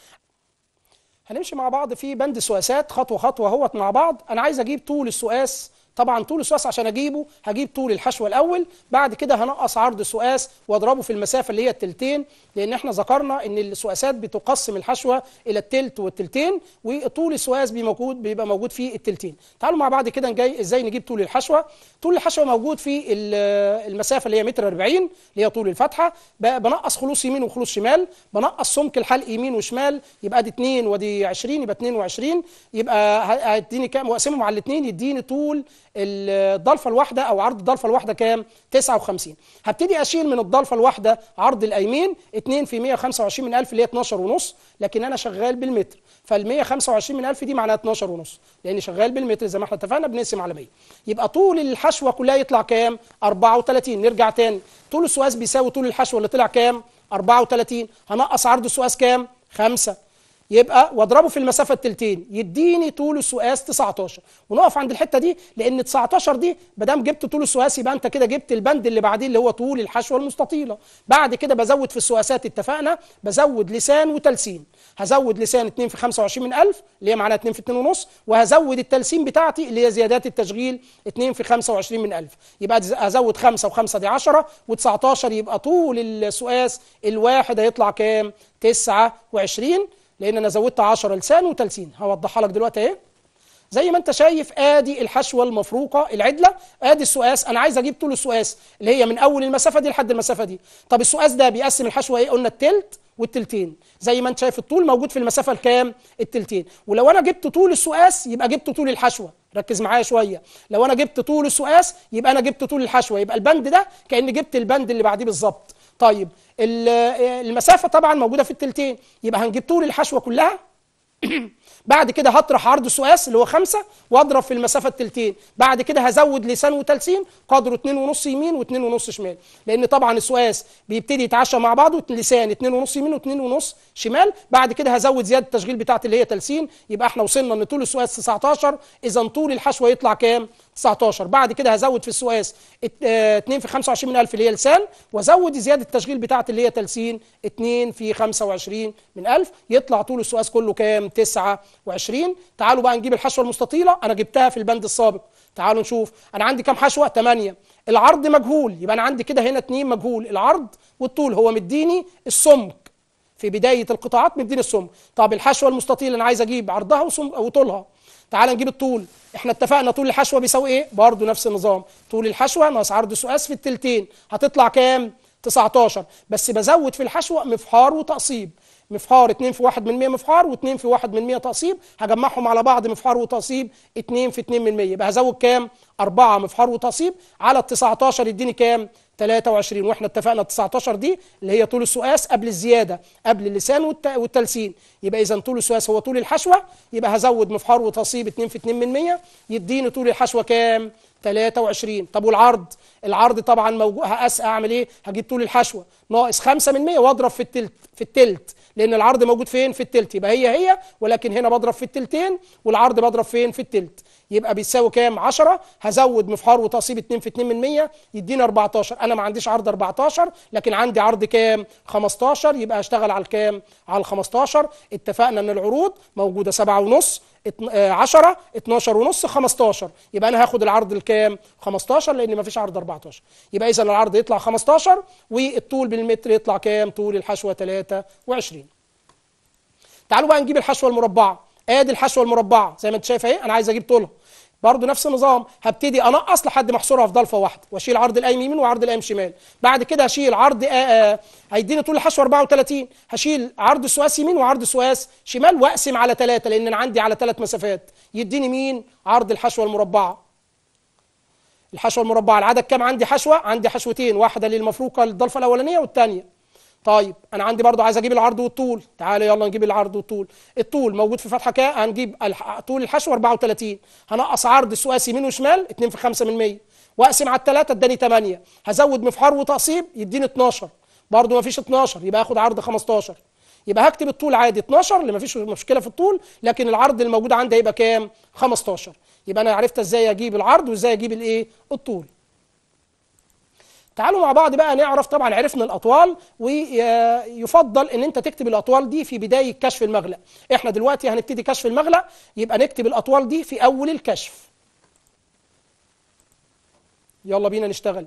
هنمشي مع بعض في بند سواسات خطوه خطوه اهوت مع بعض انا عايز اجيب طول السؤاس طبعا طول السؤاس عشان اجيبه هجيب طول الحشو الاول بعد كده هنقص عرض السؤاس واضربه في المسافه اللي هي التلتين لان احنا ذكرنا ان السؤاسات بتقسم الحشوه الى التلت والتلتين وطول السؤاس موجود بيبقى موجود في التلتين تعالوا مع بعض كده نجي ازاي نجيب طول الحشوه طول الحشوه موجود في المسافه اللي هي متر 40 اللي هي طول الفتحه بنقص خلوص يمين وخلوص شمال بنقص سمك الحلق يمين وشمال يبقى دي 2 ودي 20 يبقى 22 يبقى هيديني كام واقسمهم على الاثنين يديني طول الضلفه الواحده او عرض الضلفه الواحده كام 59 هبتدي اشيل من الضلفه الواحده عرض الايمين 2 في 125 من 1000 اللي هي 12 ونص لكن انا شغال بالمتر فال 125 من 1000 دي معناها 12 ونص لان شغال بالمتر زي ما احنا اتفقنا بنقسم على 100 يبقى طول الحشوه كلها يطلع كام 34 نرجع تاني طول السواس بيساوي طول الحشوه اللي طلع كام 34 هنقص عرض السواس كام 5 يبقى واضربه في المسافه التلتين يديني طول السؤاس 19 ونقف عند الحته دي لان 19 دي ما دام جبت طول السؤاس يبقى انت كده جبت البند اللي بعديه اللي هو طول الحشوه المستطيله بعد كده بزود في السؤاسات اتفقنا بزود لسان وتلسين هزود لسان 2 في 25 من 1000 اللي هي معناها 2 في 2 ونص وهزود التلسين بتاعتي اللي هي زيادات التشغيل 2 في 25 من 1000 يبقى هزود 5 و5 دي 10 و19 يبقى طول السؤاس الواحد هيطلع كام 29 لان انا زودت 10 لسان وتلسين هوضحها لك دلوقتي اهي زي ما انت شايف ادي الحشوه المفروقه العدله ادي السؤاس انا عايز اجيب طول السؤاس اللي هي من اول المسافه دي لحد المسافه دي طب السؤاس ده بيقسم الحشوه ايه قلنا التلت والتلتين زي ما انت شايف الطول موجود في المسافه الكام التلتين ولو انا جبت طول السؤاس يبقى جبت طول الحشوه ركز معايا شويه لو انا جبت طول السؤاس يبقى انا جبت طول الحشوه يبقى البند ده كاني جبت البند اللي بعديه بالظبط طيب المسافه طبعا موجوده في التلتين يبقى هنجيب طول الحشوه كلها بعد كده هطرح عرض سؤاس اللي هو خمسة واضرب في المسافة التلتين بعد كده هزود لسان وتلسين قدره اتنين ونص يمين واتنين ونص شمال لان طبعا السؤاس بيبتدي يتعشى مع بعضه لسان اتنين ونص يمين واتنين ونص شمال بعد كده هزود زيادة التشغيل بتاعتي اللي هي تلسين يبقى احنا وصلنا ان طول السؤاس 19 اذا طول الحشوة يطلع كام 19 بعد كده هزود في السواس 2 آه، في 25 من 1000 اللي هي لسان وازود زياده التشغيل بتاعه اللي هي تلسين 2 في 25 من 1000 يطلع طول السواس كله كام 29 تعالوا بقى نجيب الحشوه المستطيله انا جبتها في البند السابق تعالوا نشوف انا عندي كام حشوه 8 العرض مجهول يبقى انا عندي كده هنا 2 مجهول العرض والطول هو مديني السمك في بدايه القطاعات مديني السمك طب الحشوه المستطيله انا عايز اجيب عرضها وطولها تعال نجيب الطول احنا اتفقنا طول الحشوه بيساوي ايه برضه نفس النظام طول الحشوه ناقص عرض سؤاس في التلتين هتطلع كام 19 بس بزود في الحشوه مفحار وتقصيب مفحار 2 في 1% من 100 مفحار و2 في 1% من 100 تقصيب هجمعهم على بعض مفحار وتقصيب 2 في 2% من 100 يبقى هزود كام 4 مفحار وتقصيب على ال 19 يديني كام 23 واحنا اتفقنا 19 دي اللي هي طول السؤاس قبل الزياده قبل اللسان والتلسين يبقى اذا طول السؤاس هو طول الحشوه يبقى هزود مفحار وتصيب 2 في 2 من 100 يديني طول الحشوه كام 23 طب والعرض العرض طبعا موجود هقاس اعمل ايه هجيب طول الحشوه ناقص 5 من 100 واضرب في التلت في التلت لان العرض موجود فين في التلت يبقى هي هي ولكن هنا بضرب في التلتين والعرض بضرب فين في التلت يبقى بيساوي كام 10 هزود مفحار وتقصيب 2 في 2 من 100 يديني 14 انا ما عنديش عرض 14 لكن عندي عرض كام 15 يبقى هشتغل على الكام على ال 15 اتفقنا ان العروض موجوده 7 ونص 10 12 آه، ونص 15 يبقى انا هاخد العرض الكام 15 لان مفيش عرض 14 يبقى اذا العرض يطلع 15 والطول بالمتر يطلع كام طول الحشوه 23 تعالوا بقى نجيب الحشوه المربعه ادي الحشوه المربعه زي ما انت شايف اهي انا عايز اجيب طولها برضه نفس النظام هبتدي انقص لحد ما احصرها في ضلفه واحده واشيل عرض الايم يمين وعرض الايم شمال بعد كده هشيل عرض آه، آه، هيديني طول الحشو 34 هشيل عرض سواس يمين وعرض سواس شمال واقسم على ثلاثه لان انا عندي على ثلاث مسافات يديني مين عرض الحشوه المربعه الحشوه المربعه العدد كام عندي حشوه عندي حشوتين واحده للمفروقه للضلفه الاولانيه والثانيه طيب انا عندي برضو عايز اجيب العرض والطول تعالوا يلا نجيب العرض والطول الطول موجود في فتحه ك هنجيب طول الحشو 34 هنقص عرض سواسي يمين وشمال 2 في 5 من 100 واقسم على الثلاثه اداني 8 هزود مفحار وتقصيب يديني 12 برضو ما فيش 12 يبقى هاخد عرض 15 يبقى هكتب الطول عادي 12 اللي ما فيش مشكله في الطول لكن العرض الموجود عندي هيبقى كام 15 يبقى انا عرفت ازاي اجيب العرض وازاي اجيب الايه الطول تعالوا مع بعض بقى نعرف طبعا عرفنا الاطوال ويفضل ان انت تكتب الاطوال دي في بدايه كشف المغلق احنا دلوقتي هنبتدي كشف المغلق يبقى نكتب الاطوال دي في اول الكشف يلا بينا نشتغل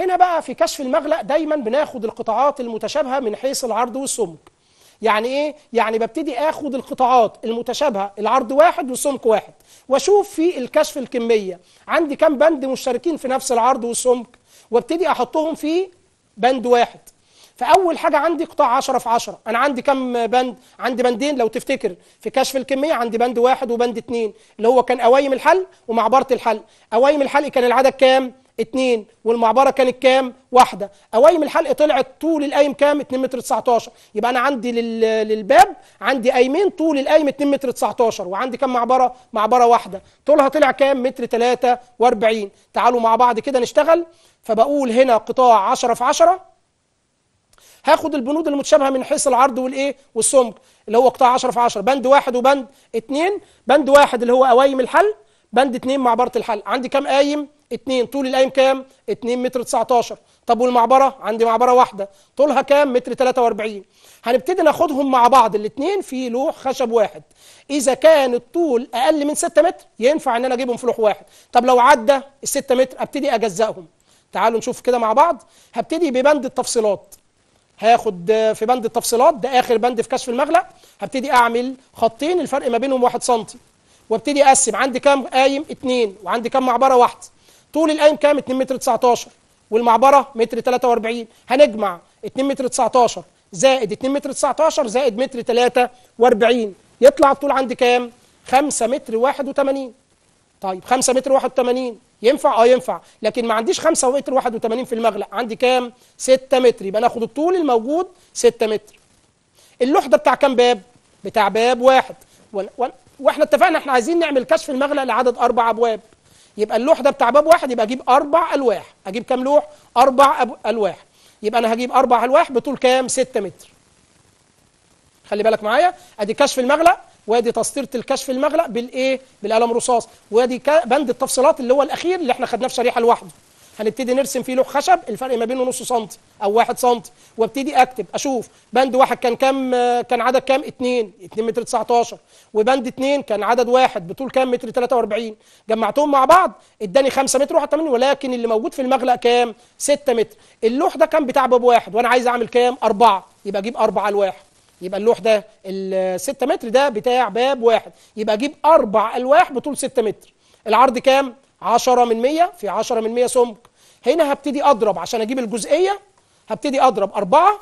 هنا بقى في كشف المغلق دايما بناخد القطاعات المتشابهه من حيث العرض والسمك يعني ايه يعني ببتدي اخد القطاعات المتشابهه العرض واحد والسمك واحد واشوف في الكشف الكميه عندي كام بند مشتركين في نفس العرض والسمك وابتدي احطهم في بند واحد فاول حاجه عندي قطاع 10 في 10 انا عندي كم بند عندي بندين لو تفتكر في كشف الكميه عندي بند واحد وبند اتنين اللي هو كان قوايم الحل ومعبره الحل قوايم الحل كان العدد كام 2 والمعبره كانت كام واحده قوايم الحلق طلعت طول القايم كام 2 متر 19 يبقى انا عندي للباب عندي قايمين طول القايم 2 متر 19 وعندي كام معبره معبره واحده طولها طلع كام متر 43 تعالوا مع بعض كده نشتغل فبقول هنا قطاع 10 في 10 هاخد البنود المتشابهه من حيث العرض والايه والسمك اللي هو قطاع 10 في 10 بند واحد وبند اثنين بند واحد اللي هو قوايم الحلق بند اثنين معبره الحلق عندي كام قايم 2 طول القايم كام 2 متر 19 طب والمعبره عندي معبره واحده طولها كام متر 43 هنبتدي ناخدهم مع بعض الاثنين في لوح خشب واحد اذا كان الطول اقل من 6 متر ينفع ان انا اجيبهم في لوح واحد طب لو عدى ال 6 متر ابتدي اجزئهم تعالوا نشوف كده مع بعض هبتدي ببند التفصيلات هاخد في بند التفصيلات ده اخر بند في كشف المغلق هبتدي اعمل خطين الفرق ما بينهم 1 سم وابتدي اقسم عندي كام قايم 2 وعندي كام معبره واحده طول القايم كام 2 متر 19 والمعبره متر 43 هنجمع 2 متر 19 زائد 2 متر 19 زائد متر 43 يطلع الطول عندي كام 5 متر 81 طيب 5 متر 81 ينفع اه ينفع لكن ما عنديش 5 متر 81 في المغلق عندي كام 6 متر يبقى ناخد الطول الموجود 6 متر اللوح بتاع كام باب بتاع باب واحد واحنا اتفقنا احنا عايزين نعمل كشف المغلق لعدد اربع ابواب يبقى اللوح ده بتاع باب واحد يبقى اجيب اربع الواح اجيب كام لوح اربع الواح يبقى انا هجيب اربع الواح بطول كام 6 متر خلي بالك معايا ادي كشف المغلق وادي تسطيره الكشف المغلق بالايه بالقلم رصاص وادي بند التفصيلات اللي هو الاخير اللي احنا خدناه في شريحه لوحده هنبتدي نرسم فيه لوح خشب الفرق ما بينه نص سنتي او واحد سنتي وابتدي اكتب اشوف بند واحد كان كام كان عدد كام 2 2 متر 19 وبند 2 كان عدد واحد بطول كام متر 43 جمعتهم مع بعض اداني 5 متر 81 ولكن اللي موجود في المغلق كام 6 متر اللوح ده كان بتاع باب واحد وانا عايز اعمل كام اربعه يبقى اجيب اربعه على يبقى اللوح ده ال 6 متر ده بتاع باب واحد يبقى اجيب اربع الواح بطول 6 متر العرض كام 10 من 100 في 10 من 100 سمك هنا هبتدي اضرب عشان اجيب الجزئيه هبتدي اضرب 4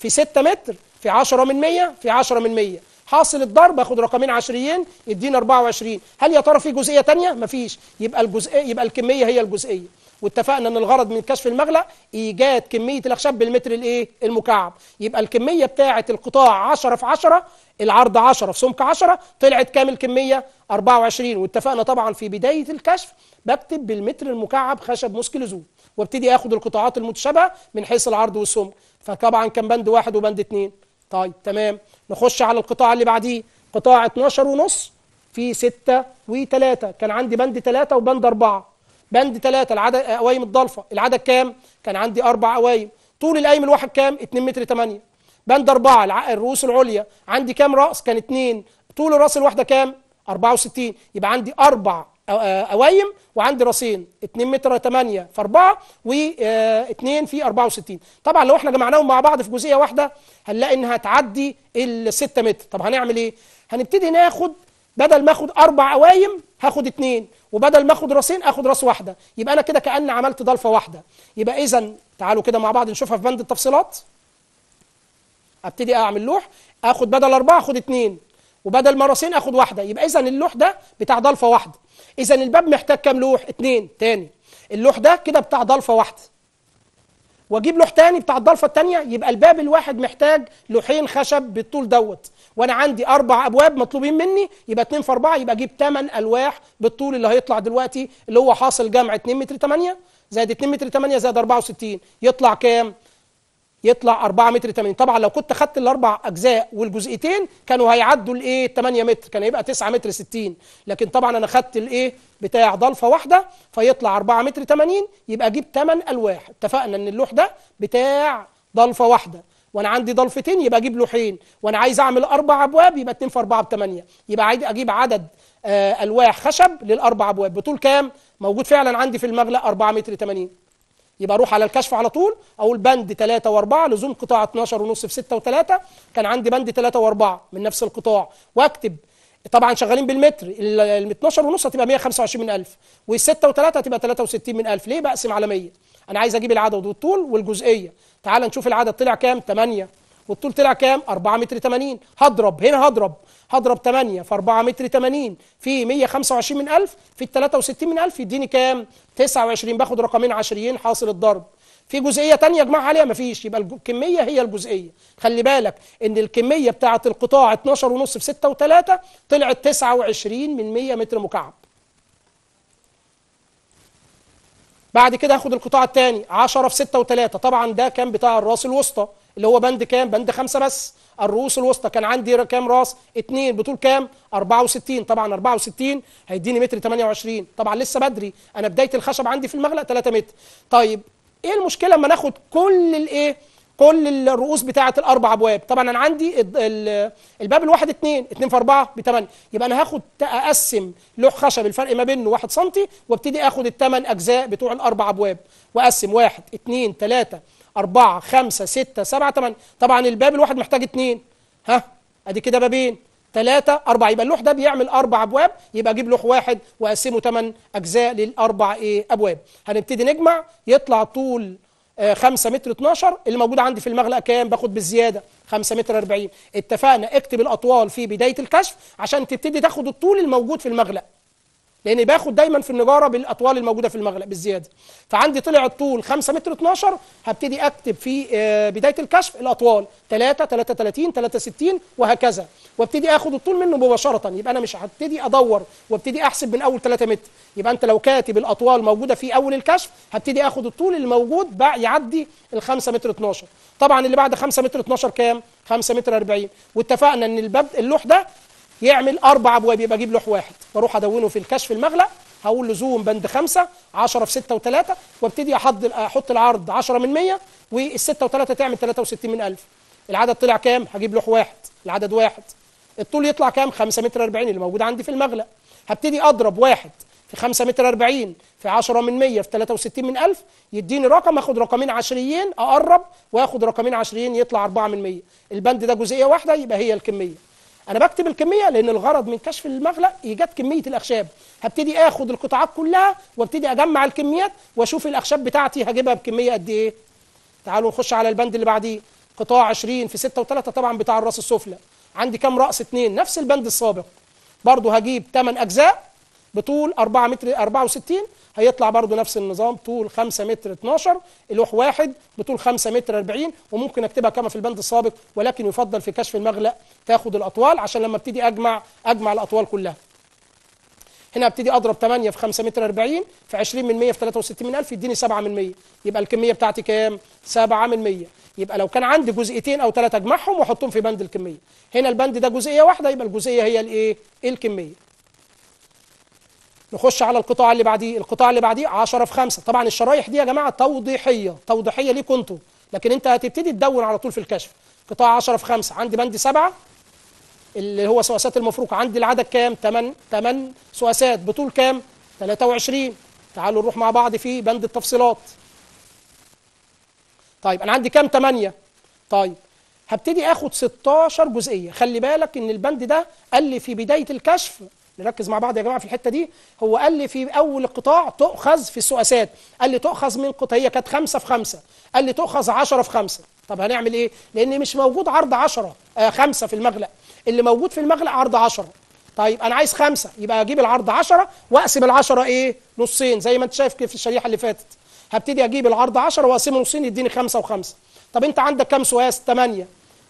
في 6 متر في 10 من 100 في 10 من 100 حاصل الضرب اخد رقمين عشريين يديني 24 هل يا ترى في جزئيه ثانيه مفيش يبقى الجزئيه يبقى الكميه هي الجزئيه واتفقنا ان الغرض من كشف المغلى ايجاد كميه الاخشاب بالمتر الايه المكعب يبقى الكميه بتاعه القطاع 10 في 10 العرض 10 في سمك 10 طلعت كام الكميه 24 واتفقنا طبعا في بدايه الكشف بكتب بالمتر المكعب خشب لزوم وابتدي اخد القطاعات المتشابهه من حيث العرض والسمك فطبعا كان بند واحد وبند اتنين طيب تمام نخش على القطاع اللي بعديه قطاع 12 ونص في 6 و3 كان عندي بند 3 وبند 4 بند 3 العدد قوايم آه، الضلفه العدد كام كان عندي اربع قوايم طول القايم الواحد كام 2 متر 8 بند 4 الرؤوس العليا عندي كام راس كان 2 طول الراس الواحده كام 64 يبقى عندي اربع قوايم آه، آه، وعندي راسين 2 متر 8 في 4 و2 في 64 طبعا لو احنا جمعناهم مع بعض في جزئيه واحده هنلاقي انها هتعدي ال 6 متر طب هنعمل ايه هنبتدي ناخد بدل ما اخد اربع قوايم هاخد اتنين وبدل ما اخد راسين اخد راس واحده يبقى انا كده كان عملت ضلفه واحده يبقى اذا تعالوا كده مع بعض نشوفها في بند التفصيلات ابتدي اعمل لوح اخد بدل اربعه اخد اتنين وبدل ما راسين اخد واحده يبقى اذا اللوح ده بتاع ضلفه واحده اذا الباب محتاج كام لوح اتنين تاني اللوح ده كده بتاع ضلفه واحده واجيب لوح تاني بتاع الضلفه التانيه يبقى الباب الواحد محتاج لوحين خشب بالطول دوت وانا عندي اربع ابواب مطلوبين مني يبقى 2 في 4 يبقى اجيب 8 الواح بالطول اللي هيطلع دلوقتي اللي هو حاصل جمع 2 متر 8 زائد 2 متر 8 زائد 64 يطلع كام؟ يطلع 4 متر 80 طبعا لو كنت خدت الاربع اجزاء والجزئتين كانوا هيعدوا الايه 8 متر كان هيبقى 9 متر 60 لكن طبعا انا خدت الايه بتاع ضلفه واحده فيطلع 4 متر 80 يبقى اجيب 8 الواح اتفقنا ان اللوح ده بتاع ضلفه واحده وانا عندي ضلفتين يبقى اجيب لوحين وانا عايز اعمل اربع ابواب يبقى 2 في 4 ب 8 يبقى عايز اجيب عدد آه الواح خشب للاربع ابواب بطول كام موجود فعلا عندي في المغلق 4 متر 80 يبقى اروح على الكشف على طول اقول بند 3 و4 لزوم قطاع 12 ونص في 6 و3 كان عندي بند 3 و4 من نفس القطاع واكتب طبعا شغالين بالمتر ال 12 ونص هتبقى 125 من 1000 وال 6 و3 هتبقى 63 من 1000 ليه بقسم على 100 انا عايز اجيب العدد والطول والجزئيه تعال نشوف العدد طلع كام 8 والطول طلع كام 4 متر 80 هضرب هنا هضرب هضرب 8 في 4 متر 80 في 125 من 1000 في 63 من 1000 يديني كام 29 باخد رقمين عشريين حاصل الضرب في جزئيه تانية اجمعها عليها مفيش يبقى الكميه هي الجزئيه خلي بالك ان الكميه بتاعه القطاع 12 ونص في 6 و3 طلعت 29 من 100 متر مكعب بعد كده هاخد القطاع الثاني 10 في 6 و3 طبعا ده كان بتاع الراس الوسطى اللي هو بند كام بند خمسة بس الرؤوس الوسطى كان عندي كام راس اتنين بطول كام 64 طبعا 64 هيديني متر 28 طبعا لسه بدري انا بدايه الخشب عندي في المغلق 3 متر طيب ايه المشكله اما ناخد كل الايه كل الرؤوس بتاعه الاربع ابواب طبعا انا عندي الباب الواحد اتنين اتنين في اربعه بثمانية يبقى انا هاخد اقسم لوح خشب الفرق ما بينه واحد سنتي وابتدي اخد الثمان اجزاء بتوع الاربع ابواب واقسم واحد اتنين تلاته اربعه خمسه سته سبعه ثمانية طبعا الباب الواحد محتاج اتنين ها ادي كده بابين ثلاثة أربعة يبقى اللوح ده بيعمل أربع أبواب يبقى أجيب لوح واحد وأقسمه ثمان أجزاء للأربع إيه أبواب هنبتدي نجمع يطلع طول 5 متر 12 اللي موجود عندي في المغلق كام باخد بالزياده 5 متر 40 اتفقنا اكتب الاطوال في بدايه الكشف عشان تبتدي تاخد الطول الموجود في المغلق لاني باخد دايما في النجاره بالاطوال الموجوده في المغلق بالزياده فعندي طلع الطول 5 متر 12 هبتدي اكتب في آه، بدايه الكشف الاطوال 3 33 63 وهكذا وابتدي اخد الطول منه مباشره يبقى انا مش هبتدي ادور وابتدي احسب من اول 3 متر يبقى انت لو كاتب الاطوال موجوده في اول الكشف هبتدي اخد الطول الموجود يعدي ال 5 متر 12 طبعا اللي بعد 5 متر 12 كام 5 متر 40 واتفقنا ان الباب اللوح ده يعمل اربع ابواب يبقى اجيب لوح واحد واروح ادونه في الكشف المغلق هقول لزوم بند خمسه 10 في 6 و3 وابتدي احط العرض 10 من 100 وال 6 و3 تعمل 63 من 1000 العدد طلع كام؟ هجيب لوح واحد العدد واحد الطول يطلع كام؟ 5 متر 40 اللي موجود عندي في المغلق هبتدي اضرب واحد في 5 متر 40 في 10 من 100 في 63 من 1000 يديني رقم اخد رقمين عشريين اقرب واخد رقمين عشريين يطلع 4 من 100 البند ده جزئيه واحده يبقى هي الكميه انا بكتب الكميه لان الغرض من كشف المغلق ايجاد كميه الاخشاب هبتدي اخد القطاعات كلها وابتدي اجمع الكميات واشوف الاخشاب بتاعتي هجيبها بكميه قد ايه تعالوا نخش على البند اللي بعديه قطاع 20 في 6 و3 طبعا بتاع الراس السفلى عندي كام راس اثنين نفس البند السابق برضه هجيب 8 اجزاء بطول 4 متر 64 هيطلع برضو نفس النظام طول 5 متر 12 لوح واحد بطول 5 متر 40 وممكن اكتبها كما في البند السابق ولكن يفضل في كشف المغلق تاخد الاطوال عشان لما ابتدي اجمع اجمع الاطوال كلها هنا ابتدي اضرب 8 في 5 متر 40 في 20 من 100 في 63 من 1000 يديني 7 من 100 يبقى الكميه بتاعتي كام 7 من 100 يبقى لو كان عندي جزئيتين او ثلاثه اجمعهم واحطهم في بند الكميه هنا البند ده جزئيه واحده يبقى الجزئيه هي الايه الكميه نخش على القطاع اللي بعديه القطاع اللي بعديه 10 في 5 طبعا الشرايح دي يا جماعه توضيحيه توضيحيه ليكم انتوا لكن انت هتبتدي تدون على طول في الكشف قطاع 10 في 5 عندي بند 7 اللي هو سواسات المفروقه عندي العدد كام 8 8 سواسات بطول كام 23 تعالوا نروح مع بعض في بند التفصيلات طيب انا عندي كام 8 طيب هبتدي اخد 16 جزئيه خلي بالك ان البند ده قال لي في بدايه الكشف نركز مع بعض يا جماعه في الحته دي هو قال لي في اول القطاع تؤخذ في السؤاسات قال لي تؤخذ من قطاع هي كانت 5 في 5 قال لي تؤخذ 10 في 5 طب هنعمل ايه لان مش موجود عرض 10 آه 5 في المغلق اللي موجود في المغلق عرض 10 طيب انا عايز خمسه يبقى اجيب العرض 10 واقسم ال10 ايه نصين زي ما انت شايف في الشريحه اللي فاتت هبتدي اجيب العرض 10 واقسمه نصين يديني 5 و5 طب انت عندك كام سواس 8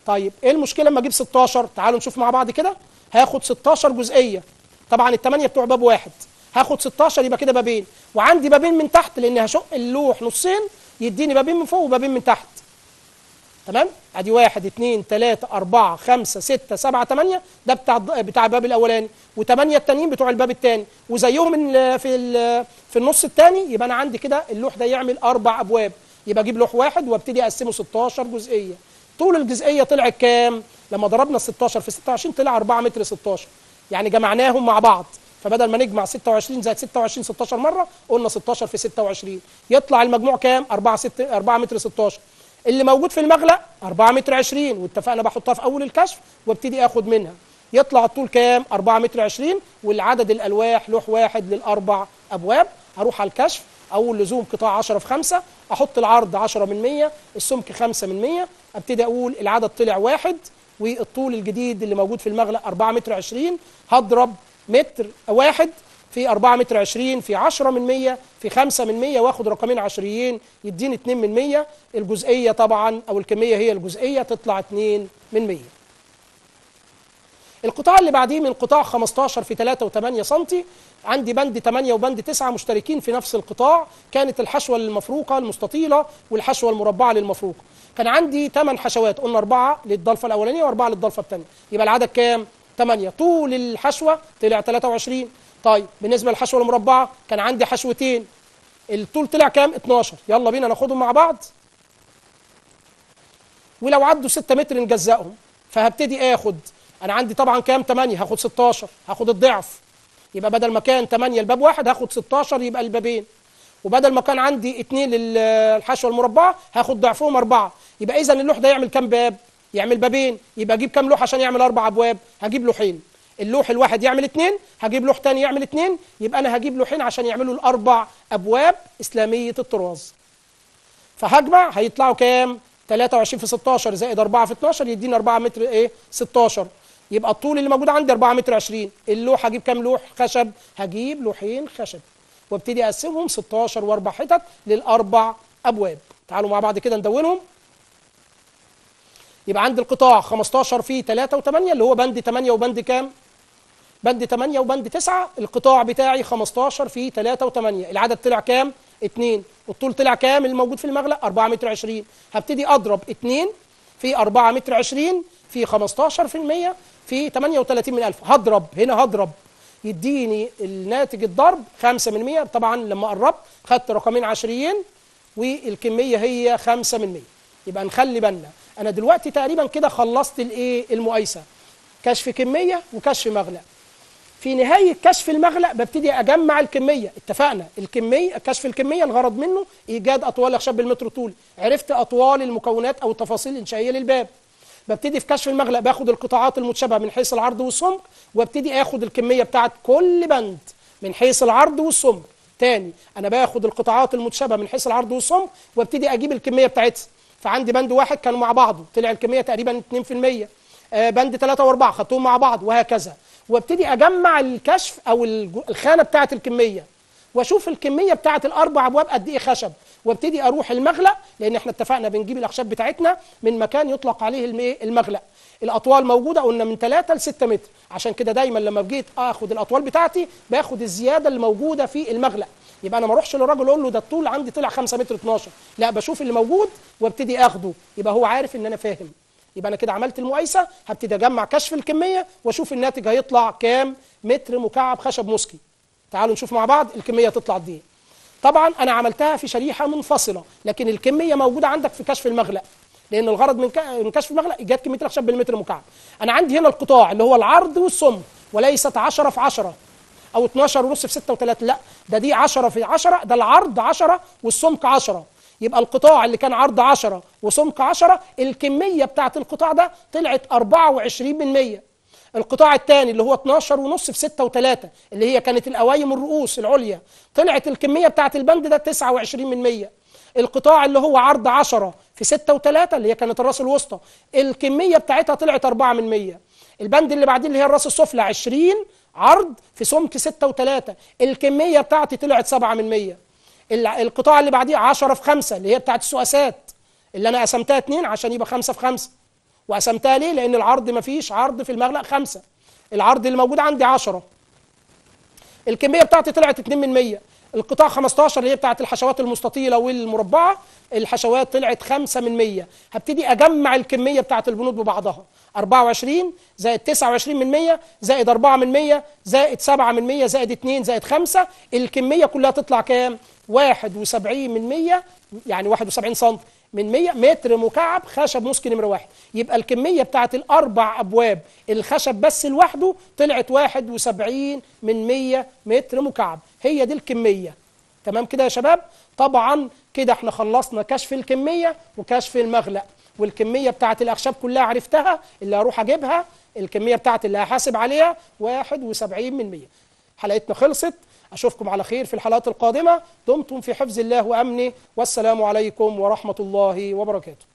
طيب ايه المشكله لما اجيب 16 تعالوا نشوف مع بعض كده هاخد 16 جزئيه طبعا الثمانيه بتوع باب واحد هاخد 16 يبقى كده بابين وعندي بابين من تحت لان هشق اللوح نصين يديني بابين من فوق وبابين من تحت تمام ادي واحد اثنين ثلاثة أربعة خمسة ستة سبعة ثمانية ده بتاع بتاع الباب الأولاني وثمانية التانيين بتوع الباب الثاني وزيهم في في النص الثاني يبقى أنا عندي كده اللوح ده يعمل أربع أبواب يبقى أجيب لوح واحد وابتدي أقسمه 16 جزئية طول الجزئية طلعت كام؟ لما ضربنا 16 في 26 طلع 4 متر 16 يعني جمعناهم مع بعض فبدل ما نجمع 26 زائد 26 16 مره قلنا 16 في 26 يطلع المجموع كام 4 6 4 متر 16 اللي موجود في المغلق 4 متر 20 واتفقنا بحطها في اول الكشف وابتدي اخد منها يطلع الطول كام 4 متر 20 والعدد الالواح لوح واحد للاربع ابواب هروح على الكشف اول لزوم قطاع 10 في 5 احط العرض 10 من 100 السمك 5 من 100 ابتدي اقول العدد طلع واحد والطول الجديد اللي موجود في المغلق 4 متر 20 هضرب متر واحد في 4 متر 20 في 10 من 100 في 5 من 100 واخد رقمين عشريين يديني 2 من 100 الجزئيه طبعا او الكميه هي الجزئيه تطلع 2 من 100 القطاع اللي بعديه من قطاع 15 في 3 و8 سم عندي بند 8 وبند 9 مشتركين في نفس القطاع كانت الحشوه المفروقه المستطيله والحشوه المربعه للمفروقه كان عندي 8 حشوات قلنا 4 للضلفه الاولانيه و4 للضلفه الثانيه يبقى العدد كام 8 طول الحشوه طلع 23 طيب بالنسبه للحشوه المربعه كان عندي حشوتين الطول طلع كام 12 يلا بينا ناخدهم مع بعض ولو عدوا 6 متر نجزئهم فهبتدي اخد انا عندي طبعا كام 8 هاخد 16 هاخد الضعف يبقى بدل ما كان 8 لباب واحد هاخد 16 يبقى البابين وبدل ما كان عندي 2 للحشوه المربعه هاخد ضعفهم 4 يبقى اذا اللوح ده يعمل كام باب يعمل بابين يبقى اجيب كام لوح عشان يعمل اربع ابواب هجيب لوحين اللوح الواحد يعمل اثنين هجيب لوح تاني يعمل اثنين يبقى انا هجيب لوحين عشان يعملوا الاربع ابواب اسلاميه الطراز فهجمع هيطلعوا كام 23 في 16 زائد 4 في 12 يديني 4 متر ايه 16 يبقى الطول اللي موجود عندي 4 متر 20 اللوح هجيب كام لوح خشب هجيب لوحين خشب وابتدي اقسمهم 16 واربع حتت للاربع ابواب تعالوا مع بعض كده ندونهم يبقى عندي القطاع 15 في 3 و8 اللي هو بند 8 وبند كام بند 8 وبند 9 القطاع بتاعي 15 في 3 و8 العدد طلع كام 2 والطول طلع كام الموجود في المغلق 4 متر 20 هبتدي اضرب 2 في 4 متر 20 في 15% في 38 من 1000 هضرب هنا هضرب يديني الناتج الضرب 5% طبعا لما قربت خدت رقمين عشريين والكميه هي 5% يبقى نخلي بالنا انا دلوقتي تقريبا كده خلصت الايه المقايسه كشف كميه وكشف مغلق في نهايه كشف المغلق ببتدي اجمع الكميه اتفقنا الكميه كشف الكميه الغرض منه ايجاد اطوال أخشاب بالمتر طول، عرفت اطوال المكونات او التفاصيل الانشائيه للباب ببتدي في كشف المغلق باخد القطاعات المتشابهه من حيث العرض والسمك وابتدي اخد الكميه بتاعت كل بند من حيث العرض والسمك تاني انا باخد القطاعات المتشابهه من حيث العرض والسمك وابتدي اجيب الكميه بتاعتها فعندي بند واحد كانوا مع بعضه طلع الكميه تقريبا 2% آه، بند 3 و4 خدتهم مع بعض وهكذا وابتدي اجمع الكشف او الخانه بتاعه الكميه واشوف الكميه بتاعه الاربع ابواب قد ايه خشب وابتدي اروح المغلق لان احنا اتفقنا بنجيب الاخشاب بتاعتنا من مكان يطلق عليه الايه المغلق الاطوال موجوده قلنا من 3 ل 6 متر عشان كده دايما لما بجيت اخد الاطوال بتاعتي باخد الزياده اللي موجوده في المغلق يبقى انا ما اروحش للراجل اقول له ده الطول عندي طلع 5 متر 12 لا بشوف اللي موجود وابتدي اخده يبقى هو عارف ان انا فاهم يبقى انا كده عملت المقايسه هبتدي اجمع كشف الكميه واشوف الناتج هيطلع كام متر مكعب خشب موسكي تعالوا نشوف مع بعض الكميه تطلع قد ايه طبعا انا عملتها في شريحه منفصله لكن الكميه موجوده عندك في كشف المغلق لان الغرض من كشف المغلق ايجاد كميه الاخشاب بالمتر مكعب انا عندي هنا القطاع اللي هو العرض والسمك وليست 10 في 10 او 12 ونص في 6 و3 لا ده دي 10 في 10 ده العرض 10 والسمك 10 يبقى القطاع اللي كان عرض 10 وسمك 10 الكميه بتاعه القطاع ده طلعت 24% القطاع الثاني اللي هو 12 ونص في 6 و3 اللي هي كانت القوايم الرؤوس العليا طلعت الكميه بتاعه البند ده 29% القطاع اللي هو عرض 10 في 6 و3 اللي هي كانت الراس الوسطى الكميه بتاعتها طلعت 4% البند اللي بعديه اللي هي الراس السفلى 20 عرض في سمك 6 و3 الكميه بتاعتي طلعت 7% القطاع اللي بعديه 10 في 5 اللي هي بتاعت السؤاسات اللي انا قسمتها 2 عشان يبقى 5 في 5 وقسمتها ليه؟ لأن العرض ما فيش عرض في المغلق خمسة العرض اللي موجود عندي 10 الكمية بتاعتي طلعت 2 من 100 القطاع 15 اللي هي بتاعت الحشوات المستطيلة والمربعة الحشوات طلعت 5 من 100 هبتدي أجمع الكمية بتاعت البنود ببعضها 24 زائد 29 من 100 زائد 4 من 100 زائد 7 من 100 زائد 2 زائد 5 الكمية كلها تطلع كام؟ 71 من 100 يعني 71 سم من 100 متر مكعب خشب مسكن نمره واحد يبقى الكميه بتاعه الاربع ابواب الخشب بس لوحده طلعت 71 من 100 متر مكعب هي دي الكميه تمام كده يا شباب طبعا كده احنا خلصنا كشف الكميه وكشف المغلق والكميه بتاعه الاخشاب كلها عرفتها اللي هروح اجيبها الكميه بتاعه اللي هحاسب عليها 71 من 100 حلقتنا خلصت أشوفكم على خير في الحلقات القادمة دمتم في حفظ الله وأمنه والسلام عليكم ورحمة الله وبركاته